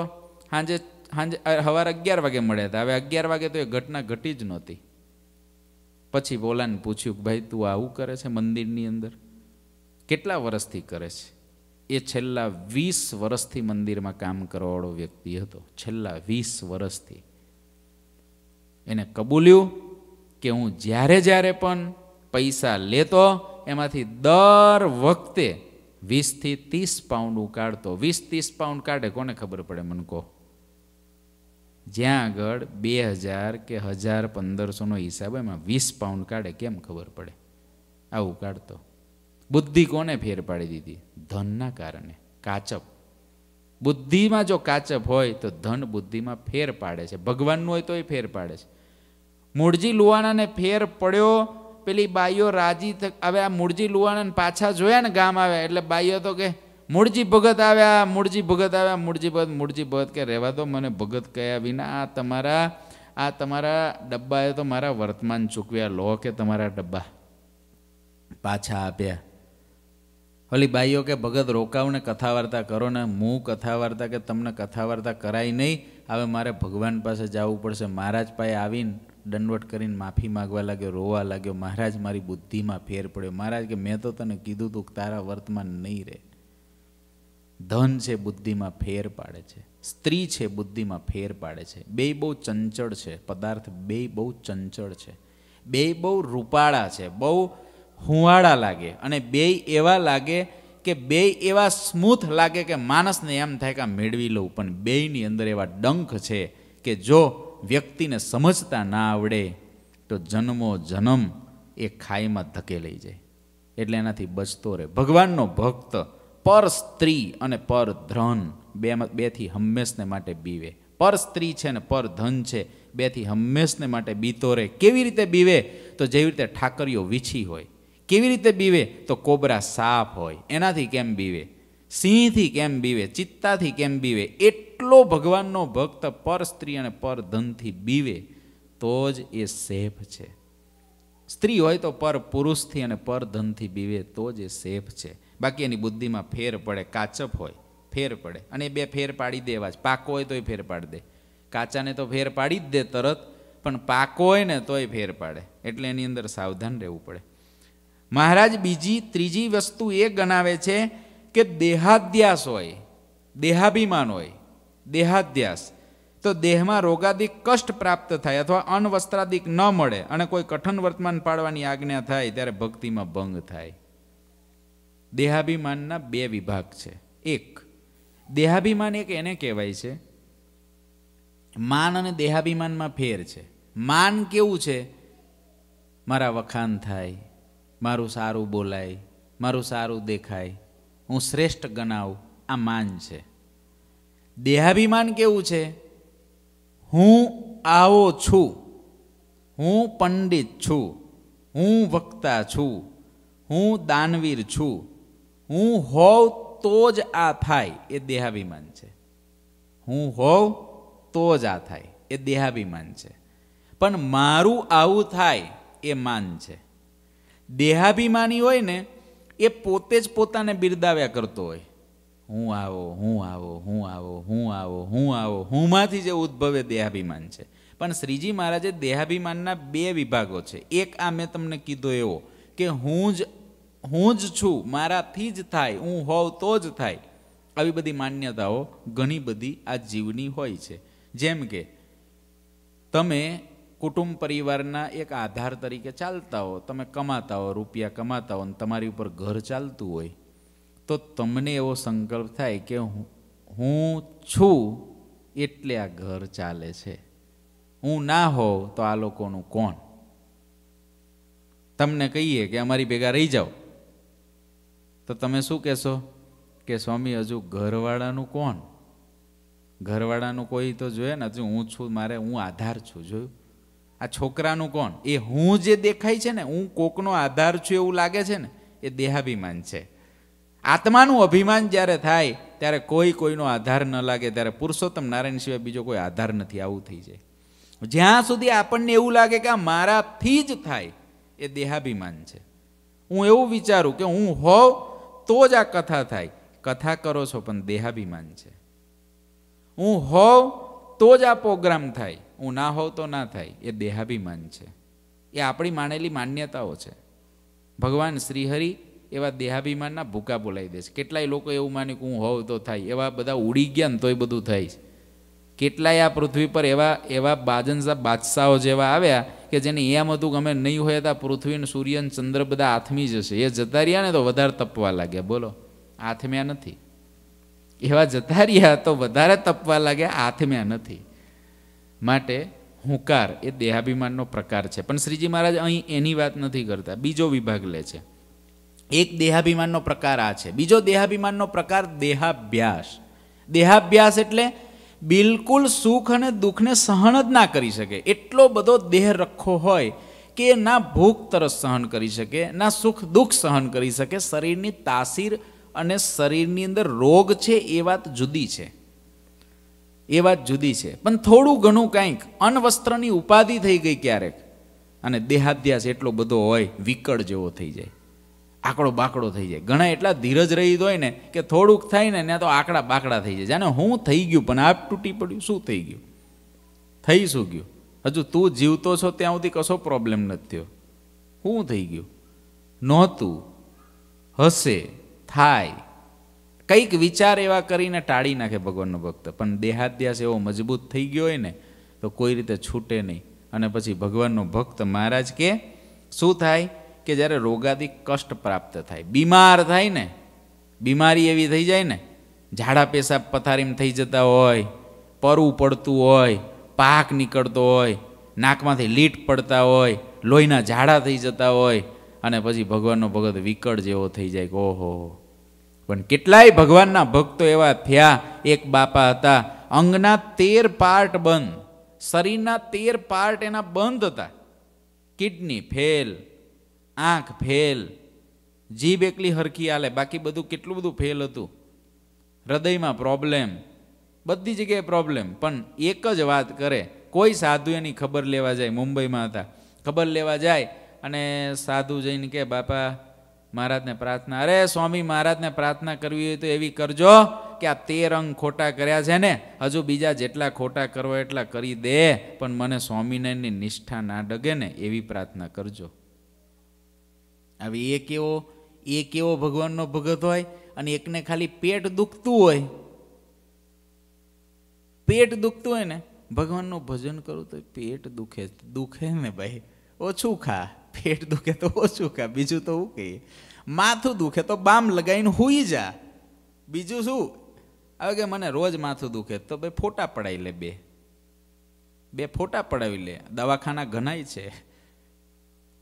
સાંજે સાંજે સવારે અગિયાર વાગે મળ્યા હતા હવે અગિયાર વાગે તો એ ઘટના ઘટી જ નહોતી પછી બોલાને પૂછ્યું કે ભાઈ તું આવું કરે છે મંદિરની અંદર કેટલા વર્ષથી કરે છે એ છેલ્લા વીસ વર્ષથી મંદિરમાં કામ કરવાવાળો વ્યક્તિ હતો છેલ્લા વીસ વર્ષથી એને કબૂલ્યું કે હું જ્યારે જ્યારે પણ પૈસા લેતો એમાંથી દર વખતે વીસથી ત્રીસ પાઉન્ડ ઉકાળતો વીસ ત્રીસ પાઉન્ડ કાઢે કોને ખબર પડે મને કહો જ્યાં આગળ બે હજાર કે હજાર પંદરસોનો હિસાબ એમાં વીસ પાઉન્ડ કાઢે કેમ ખબર પડે આવું કાઢતો બુદ્ધિ કોને ફેર પાડી દીધી ધનના કારણે કાચપ બુદ્ધિમાં જો કાચપ હોય તો ધન બુદ્ધિમાં ફેર પાડે છે ભગવાનનું હોય તો એ ફેર પાડે છે મૂળજી લુવાણાને ફેર પડ્યો પેલી બાઈઓ રાજી હવે આ મૂળજી લુવાણાને પાછા જોયા ને ગામ આવ્યા એટલે બાઈઓ તો કે મૂળજી ભગત આવ્યા મૂળજી ભગત આવ્યા મૂળજી ભગત મૂળજી ભગત કે રહેવા દો મને ભગત કયા વિના આ તમારા આ તમારા ડબ્બાએ તો મારા વર્તમાન ચૂકવ્યા લો કે તમારા ડબ્બા પાછા આપ્યા ઓલી બાઈઓ કે ભગત રોકાવ ને કથા વાર્તા કરો ને હું કથા વાર્તા કે તમને કથા વાર્તા કરાય નહીં હવે મારે ભગવાન પાસે જવું પડશે મહારાજ પાસે આવીને દંડવટ કરીને માફી માગવા લાગ્યો રોવા લાગ્યો મહારાજ મારી બુદ્ધિમાં ફેર પડ્યો મહારાજ કે મેં તો તને કીધું તું તારા વર્તમાન નહીં રહે ધન છે બુદ્ધિમાં ફેર પાડે છે સ્ત્રી છે બુદ્ધિમાં ફેર પાડે છે બે બહુ ચંચળ છે પદાર્થ બે બહુ ચંચળ છે બે બહુ રૂપાળા છે બહુ હુંવાળા લાગે અને બેય એવા લાગે કે બેય એવા સ્મૂથ લાગે કે માણસને એમ થાય કે મેળવી લઉં પણ બેયની અંદર એવા ડંખ છે કે જો વ્યક્તિને સમજતા ના આવડે તો જન્મો જન્મ એ ખાઈમાં ધકે લઈ જાય એટલે એનાથી બચતો રહે ભગવાનનો ભક્ત પર સ્ત્રી અને પર ધન બેમાં બેથી હંમેશને માટે બીવે પર સ્ત્રી છે ને પર ધન છે બેથી હંમેશને માટે બીતો રહે કેવી રીતે બીવે તો જેવી રીતે ઠાકરીઓ વીછી હોય કેવી રીતે બીવે તો કોબરા સાપ હોય એનાથી કેમ બીવે સિંહથી કેમ બીવે ચિત્તાથી કેમ બીવે એટલો ભગવાનનો ભક્ત પર સ્ત્રી અને પર ધનથી બીવે તો જ એ સેફ છે સ્ત્રી હોય તો પર પુરુષથી અને પર ધનથી બીવે તો જ એ સેફ છે બાકી એની બુદ્ધિમાં ફેર પડે કાચપ હોય ફેર પડે અને બે ફેર પાડી દે એવા જ પાકો હોય તોય ફેર પાડી દે કાચાને તો ફેર પાડી જ દે તરત પણ પાકો હોય ને તોય ફેર પાડે એટલે એની અંદર સાવધાન રહેવું પડે મહારાજ બીજી ત્રીજી વસ્તુ એ ગણાવે છે કે દેહાધ્યાસ હોય દેહાભિમાન હોય દેહાધ્યાસ તો દેહમાં રોગાદિક કષ્ટ પ્રાપ્ત થાય અથવા અનવસ્ત્રાદિક ન મળે અને કોઈ કઠણ વર્તમાન પાડવાની આજ્ઞા થાય ત્યારે ભક્તિમાં ભંગ થાય દેહાભિમાનના બે વિભાગ છે એક દેહાભિમાન એક એને કહેવાય છે માન અને દેહાભિમાનમાં ફેર છે માન કેવું છે મારા વખાણ થાય મારું સારું બોલાય મારું સારું દેખાય હું શ્રેષ્ઠ ગણાવું આ માન છે દેહાભિમાન કેવું છે હું આવો છું હું પંડિત છું હું વક્તા છું હું દાનવીર છું હું હોઉં તો જ આ થાય એ દેહાભિમાન છે હું હોઉં તો જ આ થાય એ દેહાભિમાન છે પણ મારું આવું થાય એ માન છે દેહાભિમાની હોય ને એ પોતે જ પોતાને બિરદાવ્યા કરતો હોય હું આવો હું આવો હું આવો હું આવો હું આવો હુંમાંથી જે ઉદ્ભવે દેહાભિમાન છે પણ શ્રીજી મહારાજે દેહાભિમાનના બે વિભાગો છે એક આ મેં તમને કીધો એવો કે હું જ હું જ છું મારાથી જ થાય હું હોઉં તો જ થાય આવી બધી માન્યતાઓ ઘણી બધી આ જીવની હોય છે જેમ કે તમે કુટુંબ પરિવારના એક આધાર તરીકે ચાલતા હો તમે કમાતા હો રૂપિયા કમાતા હો અને તમારી ઉપર ઘર ચાલતું હોય તો તમને એવો સંકલ્પ થાય કે હું છું એટલે આ ઘર ચાલે છે હું ના હોઉં તો આ લોકોનું કોણ તમને કહીએ કે અમારી ભેગા રહી જાઓ તો તમે શું કહેશો કે સ્વામી હજુ ઘરવાળાનું કોણ ઘરવાળાનું કોઈ તો જોઈએ ને હજુ હું છું મારે હું આધાર છું જોયું આ છોકરાનું કોણ એ હું જે દેખાય છે ને હું કોકનો આધાર છું એવું લાગે છે ને એ દેહાભિમાન છે આત્માનું અભિમાન જ્યારે થાય ત્યારે કોઈ કોઈનો આધાર ન લાગે ત્યારે પુરુષોત્તમ નારાયણ સિવાય બીજો કોઈ આધાર નથી આવું થઈ જાય જ્યાં સુધી આપણને એવું લાગે કે આ મારાથી જ થાય એ દેહાભિમાન છે હું એવું વિચારું કે હું હોઉં તો જ આ કથા થાય કથા કરો છો પણ દેહાભિમાન છે હું હોઉં તો જ આ પ્રોગ્રામ થાય હું ના હોઉં તો ના થાય એ દેહાભિમાન છે એ આપણી માનેલી માન્યતાઓ છે ભગવાન શ્રીહરિ એવા દેહાભિમાનના ભૂકા બોલાવી દે છે કેટલાય લોકો એવું માને કે હું હોઉં તો થાય એવા બધા ઉડી ગયા ને તોય બધું થાય છે કેટલાય આ પૃથ્વી પર એવા એવા બાજનસા બાદશાહો જેવા આવ્યા કે જેને એમ હતું કે અમે નહીં હોય તો પૃથ્વીને સૂર્ય ચંદ્ર બધા આથમી જશે એ જતા રહ્યા ને તો વધારે તપવા લાગ્યા બોલો આથમ્યા નથી એવા જતા રહ્યા તો વધારે તપવા લાગ્યા આથમ્યા નથી માટે હુંકાર એ દેહાભિમાનનો પ્રકાર છે પણ શ્રીજી મહારાજ અહીં એની વાત નથી કરતા બીજો વિભાગ લે છે એક દેહાભિમાનનો પ્રકાર આ છે બીજો દેહાભિમાનનો પ્રકાર દેહાભ્યાસ દેહાભ્યાસ એટલે બિલકુલ સુખ અને દુઃખને સહન જ ના કરી શકે એટલો બધો દેહ રખો હોય કે ના ભૂખ તરસ સહન કરી શકે ના સુખ દુઃખ સહન કરી શકે શરીરની તાસીર અને શરીરની અંદર રોગ છે એ વાત જુદી છે એ વાત જુદી છે પણ થોડું ઘણું કાંઈક અનવસ્ત્રની ઉપાધિ થઈ ગઈ ક્યારેક અને દેહાધ્યાસ એટલો બધો હોય વિકળ જેવો થઈ જાય આકડો બાકડો થઈ જાય ઘણા એટલા ધીરજ રહી હોય ને કે થોડુંક થાય ને ત્યાં તો આકડા બાકડા થઈ જાય જાણે હું થઈ ગયું પણ આપ તૂટી પડ્યું શું થઈ ગયું થઈ શું ગયું હજુ તું જીવતો છો ત્યાં સુધી કશો પ્રોબ્લેમ નથી થયો શું થઈ ગયું નહોતું હશે થાય કંઈક વિચાર એવા કરીને ટાળી નાખે ભગવાનનો ભક્ત પણ દેહાદ્યાસ એવો મજબૂત થઈ ગયો હોય ને તો કોઈ રીતે છૂટે નહીં અને પછી ભગવાનનો ભક્ત મહારાજ કે શું થાય કે જ્યારે રોગાદી કષ્ટ પ્રાપ્ત થાય બીમાર થાય ને બીમારી એવી થઈ જાય ને ઝાડા પેશાબ પથારીમાં થઈ જતા હોય પરવું પડતું હોય પાક નીકળતો હોય નાકમાંથી લીટ પડતા હોય લોહીના ઝાડા થઈ જતા હોય અને પછી ભગવાનનો ભગત વિકળ જેવો થઈ જાય કે ઓહો પણ કેટલાય ભગવાનના ભક્તો એવા થયા એક બાપા હતા અંગના તેર પાર્ટ બંધ શરીરના તેર પાર્ટ એના બંધ હતા કિડની ફેલ આંખ ફેલ જીભ એકલી હરખી હાલે બાકી બધું કેટલું બધું ફેલ હતું હૃદયમાં પ્રોબ્લેમ બધી જગ્યાએ પ્રોબ્લેમ પણ એક જ વાત કરે કોઈ સાધુ એની ખબર લેવા જાય મુંબઈમાં હતા ખબર લેવા જાય અને સાધુ જઈને કે બાપા મહારાજને પ્રાર્થના અરે સ્વામી મહારાજને પ્રાર્થના કરવી હોય તો એવી કરજો કે આ તેર અંગ ખોટા કર્યા છે ને હજુ બીજા જેટલા ખોટા કરો એટલા કરી દે પણ મને સ્વામિનારાયણની નિષ્ઠા ના ડગે ને એવી પ્રાર્થના કરજો હવે એ કેવો એ કેવો ભગવાનનો ભગત હોય અને એકને ખાલી પેટ દુખતું હોય પેટ દુખતું હોય ને ભગવાનનું ભજન કરું તો પેટ દુખે દુખે ને ભાઈ ઓછું ખા પેટ દુખે તો ઓછું ખા બીજું તો હું કહીએ માથું દુખે તો બામ લગાવીને હુઈ જા બીજું શું હવે કે મને રોજ માથું દુખે તો બે ફોટા પડાવી લે બે બે ફોટા પડાવી લે દવાખાના ઘણાય છે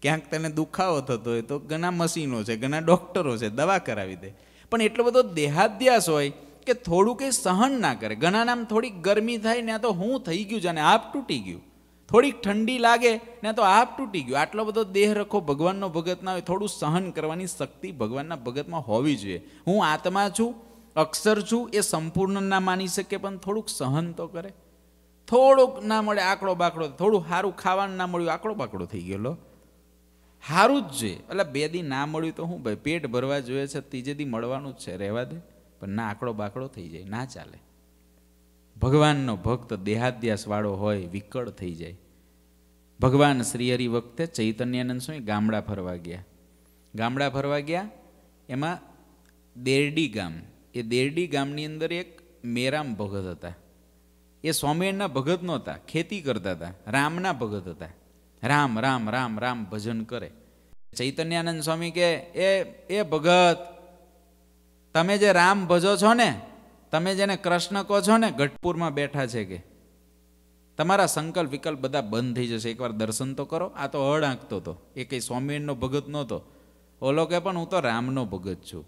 ક્યાંક તને દુખાવો થતો હોય તો ઘણા મશીનો છે ઘણા ડોક્ટરો છે દવા કરાવી દે પણ એટલો બધો દેહાદ્યાસ હોય કે થોડું કંઈ સહન ના કરે ઘણા નામ થોડી ગરમી થાય ને આ તો હું થઈ ગયું છે અને આપ તૂટી ગયું થોડીક ઠંડી લાગે ને તો આપ તૂટી ગયો આટલો બધો દેહ રખો ભગવાનનો ભગતના હોય થોડું સહન કરવાની શક્તિ ભગવાનના ભગતમાં હોવી જોઈએ હું આત્મા છું અક્ષર છું એ સંપૂર્ણ ના માની શકે પણ થોડુંક સહન તો કરે થોડુંક ના મળે આકડો બાકડો થોડું સારું ખાવાનું ના મળ્યું આકડો બાકડો થઈ ગયેલો સારું જ છે એટલે બે દી ના મળ્યું તો હું ભાઈ પેટ ભરવા જોઈએ છે ત્રીજે દી મળવાનું જ છે રહેવા દે પણ ના આકડો બાકડો થઈ જાય ના ચાલે ભગવાનનો ભક્ત દેહાધ્યાસવાળો હોય વિકળ થઈ જાય ભગવાન શ્રીહરિ વખતે ચૈતન્યાનંદ સ્વામી ગામડા ફરવા ગયા ગામડા ફરવા ગયા એમાં દેરડી ગામ એ દેરડી ગામની અંદર એક મેરામ ભગત હતા એ સ્વામિનારાયણના ભગત નહોતા ખેતી કરતા હતા રામના ભગત હતા રામ રામ રામ રામ ભજન કરે ચૈતન્યાનંદ સ્વામી કે એ એ ભગત તમે જે રામ ભજો છો ને તમે જેને કૃષ્ણ કહો છો ને ગઢપુરમાં બેઠા છે કે તમારા સંકલ્પ વિકલ્પ બધા બંધ થઈ જશે એકવાર દર્શન તો કરો આ તો હળ આંકતો હતો એ કંઈ સ્વામિનારાયણનો ભગત નહોતો ઓલો કે પણ હું તો રામનો ભગત છું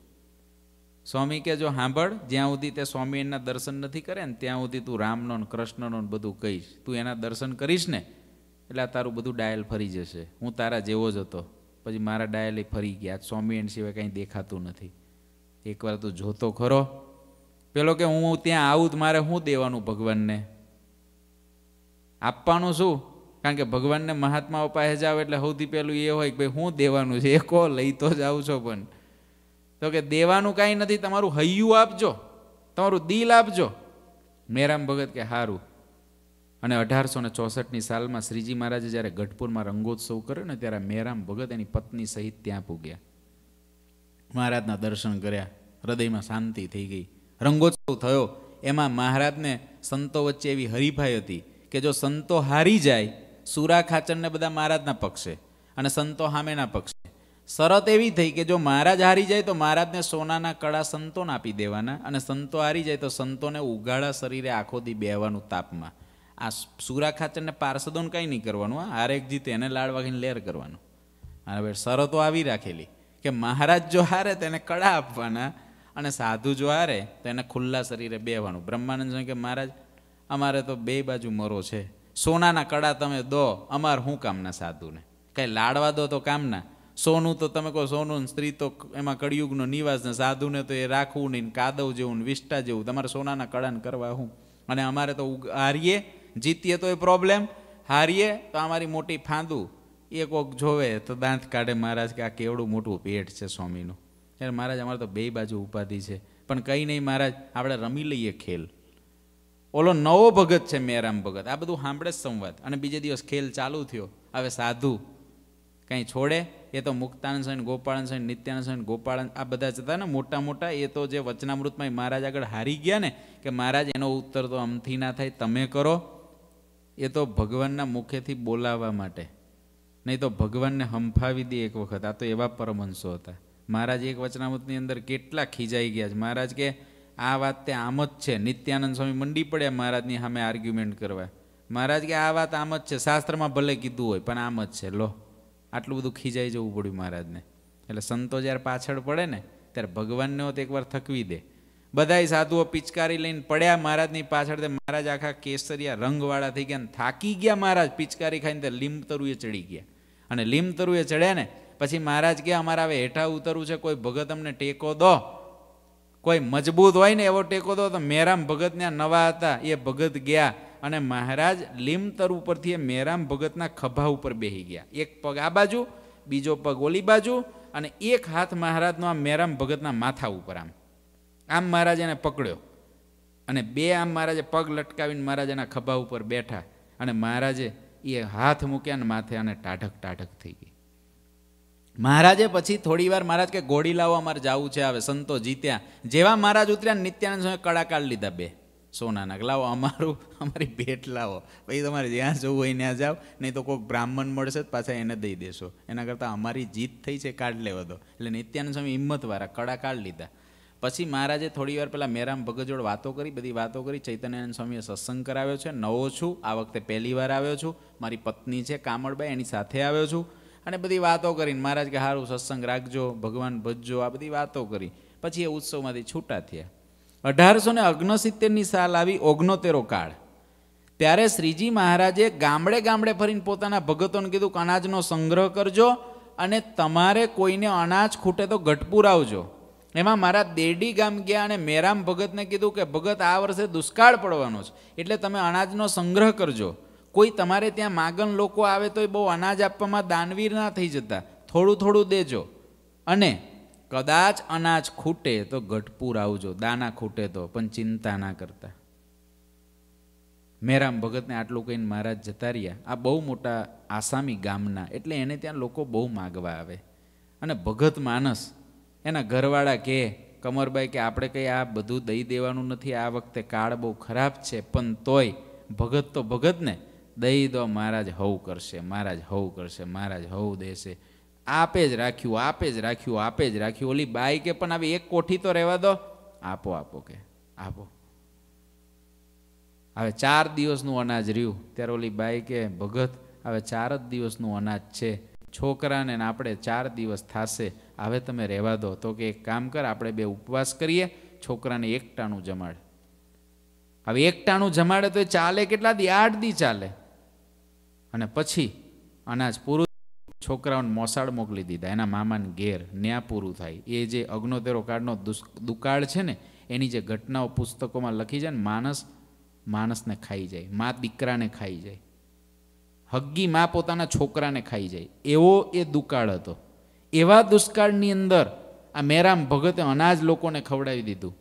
સ્વામી કે જો સાંભળ જ્યાં સુધી તે સ્વામિનારાયણના દર્શન નથી કરે ને ત્યાં સુધી તું રામનો ને કૃષ્ણનો ને બધું કહીશ તું એના દર્શન કરીશ ને એટલે આ તારું બધું ડાયલ ફરી જશે હું તારા જેવો જ હતો પછી મારા ડાયલ એ ફરી ગયા સ્વામિનારાયણ સિવાય કંઈ દેખાતું નથી એકવાર તું જોતો ખરો પેલો કે હું ત્યાં આવું તો મારે શું દેવાનું ભગવાનને આપવાનું શું કારણ કે ભગવાનને મહાત્માઓ પાસે જાવ એટલે સૌથી પહેલું એ હોય કે ભાઈ શું દેવાનું છે એ કહો લઈ તો જ છો પણ તો કે દેવાનું કાંઈ નથી તમારું હૈયું આપજો તમારું દિલ આપજો મેરામ ભગત કે સારું અને અઢારસો ને ચોસઠની સાલમાં શ્રીજી મહારાજે જ્યારે ગઢપુરમાં રંગોત્સવ કર્યો ને ત્યારે મેરામ ભગત એની પત્ની સહિત ત્યાં પૂગ્યા મહારાજના દર્શન કર્યા હૃદયમાં શાંતિ થઈ ગઈ રંગોત્સવ થયો એમાં મહારાજને સંતો વચ્ચે એવી હરીફાઈ હતી કે જો સંતો હારી જાય સુરા ખાચરને બધા મહારાજના પક્ષે અને સંતો હામેના પક્ષે શરત એવી થઈ કે જો મહારાજ હારી જાય તો મહારાજને સોનાના કડા સંતોને આપી દેવાના અને સંતો હારી જાય તો સંતોને ઉઘાડા શરીરે આખોથી બેહવાનું તાપમાં આ સુરા ખાચરને પાર્ષદોને કંઈ નહીં કરવાનું હારે એક જીત એને લાડ લેર કરવાનું અને હવે શરતો આવી રાખેલી કે મહારાજ જો હારે તેને કડા આપવાના અને સાધુ જો હારે તો એને ખુલ્લા શરીરે બેવાનું બ્રહ્માનંદ સ્વામી કે મહારાજ અમારે તો બે બાજુ મરો છે સોનાના કડા તમે દો અમાર શું કામના સાધુને કાંઈ લાડવા દો તો કામના સોનું તો તમે કહો સોનું સ્ત્રી તો એમાં કળિયુગનો નિવાસ ને સાધુને તો એ રાખવું નહીં કાદવ જેવું ને વિષ્ટા જેવું તમારે સોનાના કડાને કરવા હું અને અમારે તો હારીએ જીતીએ તો એ પ્રોબ્લેમ હારીએ તો અમારી મોટી ફાંદું એ કોક જોવે તો દાંત કાઢે મહારાજ કે આ કેવડું મોટું પેટ છે સ્વામીનું ત્યારે મહારાજ અમારે તો બે બાજુ ઉપાધિ છે પણ કંઈ નહીં મહારાજ આપણે રમી લઈએ ખેલ ઓલો નવો ભગત છે મેરામ ભગત આ બધું સાંભળે જ સંવાદ અને બીજે દિવસ ખેલ ચાલુ થયો હવે સાધુ કંઈ છોડે એ તો મુક્તાનંદ સ્વામી ગોપાળન સ્વામી નિત્યાનંદ સ્વામી ગોપાળન આ બધા જતા ને મોટા મોટા એ તો જે વચનામૃતમાં મહારાજ આગળ હારી ગયા ને કે મહારાજ એનો ઉત્તર તો આમથી ના થાય તમે કરો એ તો ભગવાનના મુખેથી બોલાવવા માટે નહીં તો ભગવાનને હંફાવી દે એક વખત આ તો એવા પરમહંસો હતા મહારાજ એક વચનામૃતની અંદર કેટલા ખીજાઈ ગયા છે મહારાજ કે આ વાત તે આમ જ છે નિત્યાનંદ સ્વામી મંડી પડ્યા મહારાજની સામે આર્ગ્યુમેન્ટ કરવા મહારાજ કે આ વાત આમ જ છે શાસ્ત્રમાં ભલે કીધું હોય પણ આમ જ છે લો આટલું બધું ખીજાઈ જવું પડ્યું મહારાજને એટલે સંતો જ્યારે પાછળ પડે ને ત્યારે ભગવાનને હોત એકવાર થકવી દે બધાય સાધુઓ પિચકારી લઈને પડ્યા મહારાજની પાછળ તે મહારાજ આખા કેસરિયા રંગવાળા થઈ ગયા થાકી ગયા મહારાજ પિચકારી ખાઈને તે લીમ લીમતરુએ ચડી ગયા અને લીમતરુએ ચડ્યા ને પછી મહારાજ કે અમારે હવે હેઠા ઉતરવું છે કોઈ ભગત અમને ટેકો દો કોઈ મજબૂત હોય ને એવો ટેકો દો તો મેરામ ભગતને નવા હતા એ ભગત ગયા અને મહારાજ લીમતર ઉપરથી એ મેરામ ભગતના ખભા ઉપર બેસી ગયા એક પગ આ બાજુ બીજો પગ ઓલી બાજુ અને એક હાથ મહારાજનો આમ મેરામ ભગતના માથા ઉપર આમ આમ મહારાજ એને પકડ્યો અને બે આમ મહારાજે પગ લટકાવીને મહારાજ એના ખભા ઉપર બેઠા અને મહારાજે એ હાથ મૂક્યા અને માથે અને ટાઢક ટાઢક થઈ ગઈ મહારાજે પછી થોડી વાર મહારાજ કે ગોળી લાવો અમારે જવું છે આવે સંતો જીત્યા જેવા મહારાજ ઉતર્યા નિત્યાનંદ સ્વામી કડાકાળ લીધા બે સોનાના લાવો અમારું અમારી ભેટ લાવો પછી તમારે જ્યાં જવું હોય ત્યાં જાઓ નહીં તો કોઈક બ્રાહ્મણ મળશે જ પાછા એને દઈ દેશો એના કરતાં અમારી જીત થઈ છે કાઢ લેવો તો એટલે નિત્યાનંદ સ્વામી હિંમતવાળા કાઢ લીધા પછી મહારાજે થોડી વાર પહેલાં મેરામ ભગજોડ વાતો કરી બધી વાતો કરી ચૈતન્યાનંદ સ્વામીએ સત્સંગ કરાવ્યો છે નવો છું આ વખતે પહેલી વાર આવ્યો છું મારી પત્ની છે કામળબાઈ એની સાથે આવ્યો છું અને બધી વાતો કરીને મહારાજ કે સારું સત્સંગ રાખજો ભગવાન ભજજો આ બધી વાતો કરી પછી એ ઉત્સવમાંથી છૂટા થયા અઢારસો ને ઓગણસિત્તેરની સાલ આવી ઓગણોતેરો કાળ ત્યારે શ્રીજી મહારાજે ગામડે ગામડે ફરીને પોતાના ભગતોને કીધું કે અનાજનો સંગ્રહ કરજો અને તમારે કોઈને અનાજ ખૂટે તો ગઢપુર આવજો એમાં મારા દેડી ગામ ગયા અને મેરામ ભગતને કીધું કે ભગત આ વર્ષે દુષ્કાળ પડવાનો છે એટલે તમે અનાજનો સંગ્રહ કરજો કોઈ તમારે ત્યાં માગણ લોકો આવે તો એ બહુ અનાજ આપવામાં દાનવીર ના થઈ જતા થોડું થોડું દેજો અને કદાચ અનાજ ખૂટે તો ગઢપુર આવજો દાના ખૂટે તો પણ ચિંતા ના કરતા મેરામ ભગતને આટલું કહીને મહારાજ જતા રહ્યા આ બહુ મોટા આસામી ગામના એટલે એને ત્યાં લોકો બહુ માગવા આવે અને ભગત માનસ એના ઘરવાળા કહે કમરભાઈ કે આપણે કંઈ આ બધું દઈ દેવાનું નથી આ વખતે કાળ બહુ ખરાબ છે પણ તોય ભગત તો ભગત ને દઈ દો મહારાજ હવ કરશે મહારાજ હવ કરશે મહારાજ હવ દેશે આપે જ રાખ્યું આપે જ રાખ્યું આપે જ રાખ્યું ઓલી બાઈ કે પણ આવી એક કોઠી તો રહેવા દો આપો આપો કે આપો હવે ચાર દિવસનું અનાજ રહ્યું ત્યારે ઓલી બાઈ કે ભગત હવે ચાર જ દિવસનું અનાજ છે છોકરાને આપણે ચાર દિવસ થાશે હવે તમે રહેવા દો તો કે એક કામ કર આપણે બે ઉપવાસ કરીએ છોકરાને એકટાણું જમાડ હવે એકટાણું જમાડે તો એ ચાલે કેટલા દી આઠ દી ચાલે અને પછી અનાજ પૂરું છોકરાઓને મોસાળ મોકલી દીધા એના મામાને ઘેર ન્યા પૂરું થાય એ જે અગ્નોતેરો કાળનો દુકાળ છે ને એની જે ઘટનાઓ પુસ્તકોમાં લખી જાય ને માણસ માણસને ખાઈ જાય મા દીકરાને ખાઈ જાય હગ્ગી મા પોતાના છોકરાને ખાઈ જાય એવો એ દુકાળ હતો એવા દુષ્કાળની અંદર આ મેરામ ભગતે અનાજ લોકોને ખવડાવી દીધું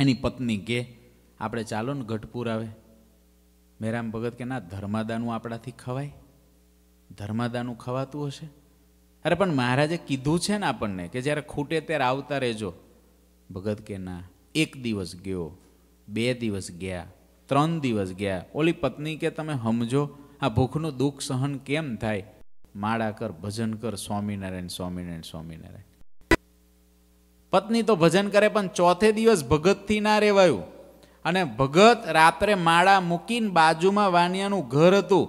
એની પત્ની કે આપણે ચાલો ને ગઢપુર આવે મેરામ ભગત કે ના ધર્માદાનું આપણાથી ખવાય ધર્માદાનું ખવાતું હશે અરે પણ મહારાજે કીધું છે ને આપણને કે જ્યારે ખૂટે ત્યારે આવતા રહેજો ભગત કે ના એક દિવસ ગયો બે દિવસ ગયા ત્રણ દિવસ ગયા ઓલી પત્ની કે તમે સમજો આ ભૂખનું દુઃખ સહન કેમ થાય માળા કર ભજન કર સ્વામિનારાયણ સ્વામિનારાયણ સ્વામિનારાયણ પત્ની તો ભજન કરે પણ ચોથે દિવસ ભગતથી ના રહેવાયું અને ભગત રાત્રે માળા મૂકીને બાજુમાં વાણિયાનું ઘર હતું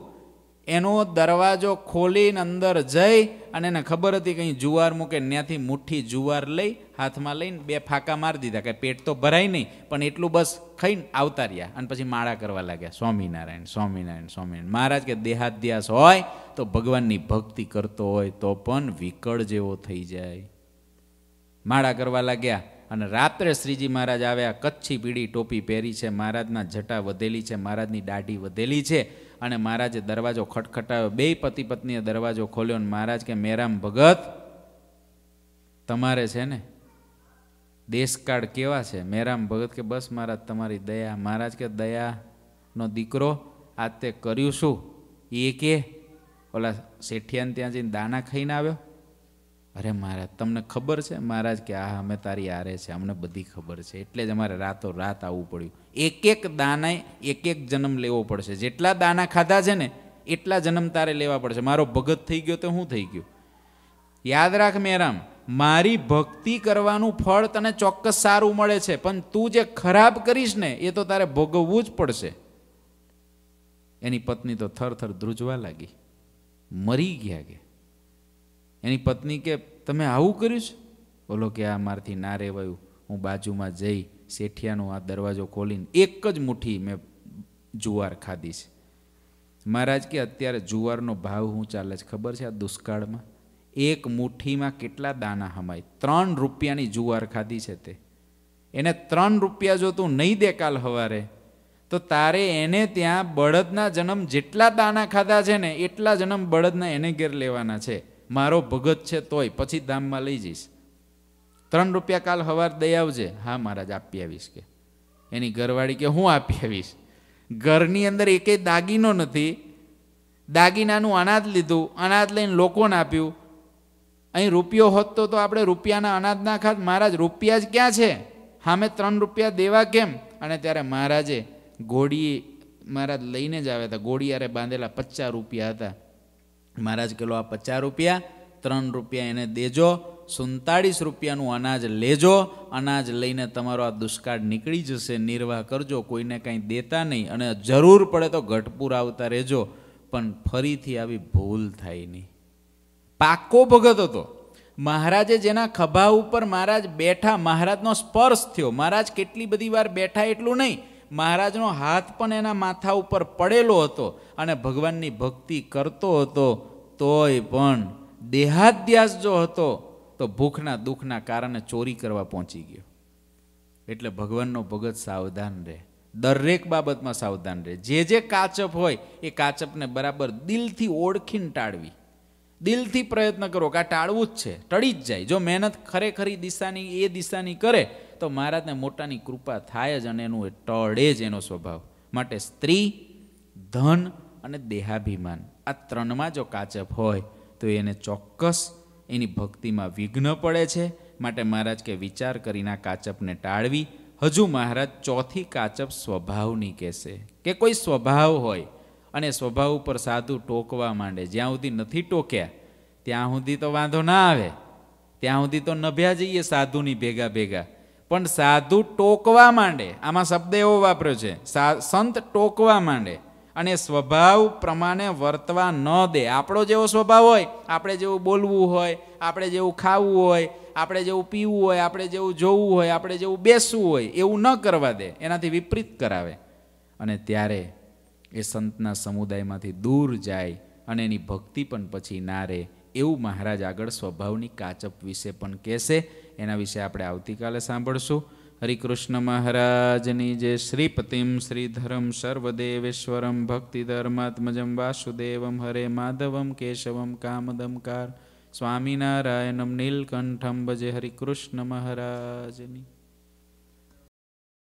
એનો દરવાજો ખોલીને અંદર જઈ અને એને ખબર હતી કંઈ જુવાર મૂકે ત્યાંથી મુઠ્ઠી જુવાર લઈ હાથમાં લઈને બે ફાંકા મારી દીધા કે પેટ તો ભરાય નહીં પણ એટલું બસ ખાઈને આવતા રહ્યા અને પછી માળા કરવા લાગ્યા સ્વામિનારાયણ સ્વામિનારાયણ સ્વામિનારાયણ મહારાજ કે દેહાધ્યાસ હોય તો ભગવાનની ભક્તિ કરતો હોય તો પણ વિકળ જેવો થઈ જાય માળા કરવા લાગ્યા અને રાત્રે શ્રીજી મહારાજ આવ્યા કચ્છી પીળી ટોપી પહેરી છે મહારાજના જટા વધેલી છે મહારાજની દાઢી વધેલી છે અને મહારાજે દરવાજો ખટખટાવ્યો બે પતિ પત્નીએ દરવાજો ખોલ્યો અને મહારાજ કે મેરામ ભગત તમારે છે ને દેશકાળ કેવા છે મેરામ ભગત કે બસ મહારાજ તમારી દયા મહારાજ કે દયાનો દીકરો આ તે કર્યું શું એ કે ઓલા શેઠિયાને ત્યાં જઈને દાણા ખાઈને આવ્યો અરે મહારાજ તમને ખબર છે મહારાજ કે આ અમે તારી આરે છે અમને બધી ખબર છે એટલે જ અમારે રાતો રાત આવવું પડ્યું એક એક દાનાએ એક એક જન્મ લેવો પડશે જેટલા દાના ખાધા છે ને એટલા જન્મ તારે લેવા પડશે મારો ભગત થઈ ગયો તો હું થઈ ગયો યાદ રાખ મેરામ મારી ભક્તિ કરવાનું ફળ તને ચોક્કસ સારું મળે છે પણ તું જે ખરાબ કરીશ ને એ તો તારે ભોગવવું જ પડશે એની પત્ની તો થર થર ધ્રુજવા લાગી મરી ગયા કે એની પત્ની કે તમે આવું કર્યું છે બોલો કે આ મારથી ના રહેવાયું હું બાજુમાં જઈ શેઠિયાનો આ દરવાજો ખોલીને એક જ મુઠ્ઠી મેં જુવાર ખાધી છે મહારાજ કે અત્યારે જુવારનો ભાવ હું ચાલે છે ખબર છે આ દુષ્કાળમાં એક મુઠ્ઠીમાં કેટલા દાના હમાય ત્રણ રૂપિયાની જુવાર ખાધી છે તે એને ત્રણ રૂપિયા જો તું નહીં દે કાલ હવારે તો તારે એને ત્યાં બળદના જન્મ જેટલા દાણા ખાધા છે ને એટલા જન્મ બળદના એને ઘેર લેવાના છે મારો ભગત છે તોય પછી ધામમાં લઈ જઈશ ત્રણ રૂપિયા કાલ હવાર દઈ આવજે હા મહારાજ આપી આવીશ કે એની ઘરવાળી કે હું આપી આવીશ ઘરની અંદર એકેય દાગીનો નથી દાગીનાનું અનાજ લીધું અનાજ લઈને લોકોને આપ્યું અહીં રૂપિયો હોત તો આપણે રૂપિયાના અનાજ ના ખાત મહારાજ રૂપિયા જ ક્યાં છે હામે ત્રણ રૂપિયા દેવા કેમ અને ત્યારે મહારાજે ઘોડી મહારાજ લઈને જ આવ્યા હતા ઘોડિયારે બાંધેલા પચાસ રૂપિયા હતા મહારાજ કેલો આ પચાસ રૂપિયા ત્રણ રૂપિયા એને દેજો સુડતાળીસ રૂપિયાનું અનાજ લેજો અનાજ લઈને તમારો આ દુષ્કાળ નીકળી જશે નિર્વાહ કરજો કોઈને કાંઈ દેતા નહીં અને જરૂર પડે તો ઘટપુર આવતા રહેજો પણ ફરીથી આવી ભૂલ થાય નહીં પાકો ભગત હતો મહારાજે જેના ખભા ઉપર મહારાજ બેઠા મહારાજનો સ્પર્શ થયો મહારાજ કેટલી બધી વાર બેઠા એટલું નહીં મહારાજનો હાથ પણ એના માથા ઉપર પડેલો હતો અને ભગવાનની ભક્તિ કરતો હતો તોય પણ દેહાદ્યાસ જો હતો તો ભૂખના દુઃખના કારણે ચોરી કરવા પહોંચી ગયો એટલે ભગવાનનો ભગત સાવધાન રહે દરેક બાબતમાં સાવધાન રહે જે જે કાચપ હોય એ કાચપને બરાબર દિલથી ઓળખીને ટાળવી દિલથી પ્રયત્ન કરો કે આ ટાળવું જ છે ટળી જ જાય જો મહેનત ખરેખરી દિશાની એ દિશાની કરે તો મહારાજને મોટાની કૃપા થાય જ અને એનું ટળે જ એનો સ્વભાવ માટે સ્ત્રી ધન અને દેહાભિમાન આ ત્રણમાં જો કાચપ હોય તો એને ચોક્કસ એની ભક્તિમાં વિઘ્ન પડે છે માટે મહારાજ કે વિચાર કરીને આ કાચપને ટાળવી હજુ મહારાજ ચોથી કાચપ સ્વભાવની કહેશે કે કોઈ સ્વભાવ હોય અને સ્વભાવ ઉપર સાધુ ટોકવા માંડે જ્યાં સુધી નથી ટોક્યા ત્યાં સુધી તો વાંધો ના આવે ત્યાં સુધી તો નભ્યા જઈએ સાધુની ભેગા ભેગા પણ સાધુ ટોકવા માંડે આમાં શબ્દ એવો વાપર્યો છે સંત ટોકવા માંડે અને સ્વભાવ પ્રમાણે વર્તવા ન દે આપણો જેવો સ્વભાવ હોય આપણે જેવું બોલવું હોય આપણે જેવું ખાવું હોય આપણે જેવું પીવું હોય આપણે જેવું જોવું હોય આપણે જેવું બેસવું હોય એવું ન કરવા દે એનાથી વિપરીત કરાવે અને ત્યારે એ સંતના સમુદાયમાંથી દૂર જાય અને એની ભક્તિ પણ પછી ના રહે એવું મહારાજ આગળ સ્વભાવની કાચપ વિશે પણ કહેશે એના વિશે આપણે આવતીકાલે સાંભળશું હરિકૃષ્ણ મહારાજની જે શ્રીપતિમ શ્રીધરમ સર્વદેવેશ્વરમ ભક્તિધર્માત્મજમ વાસુદેવમ હરે માધવમ કેશવમ કામદમકાર સ્વામિનારાયણમ નીલકંઠમ ભજે હરિકૃષ્ણ મહારાજની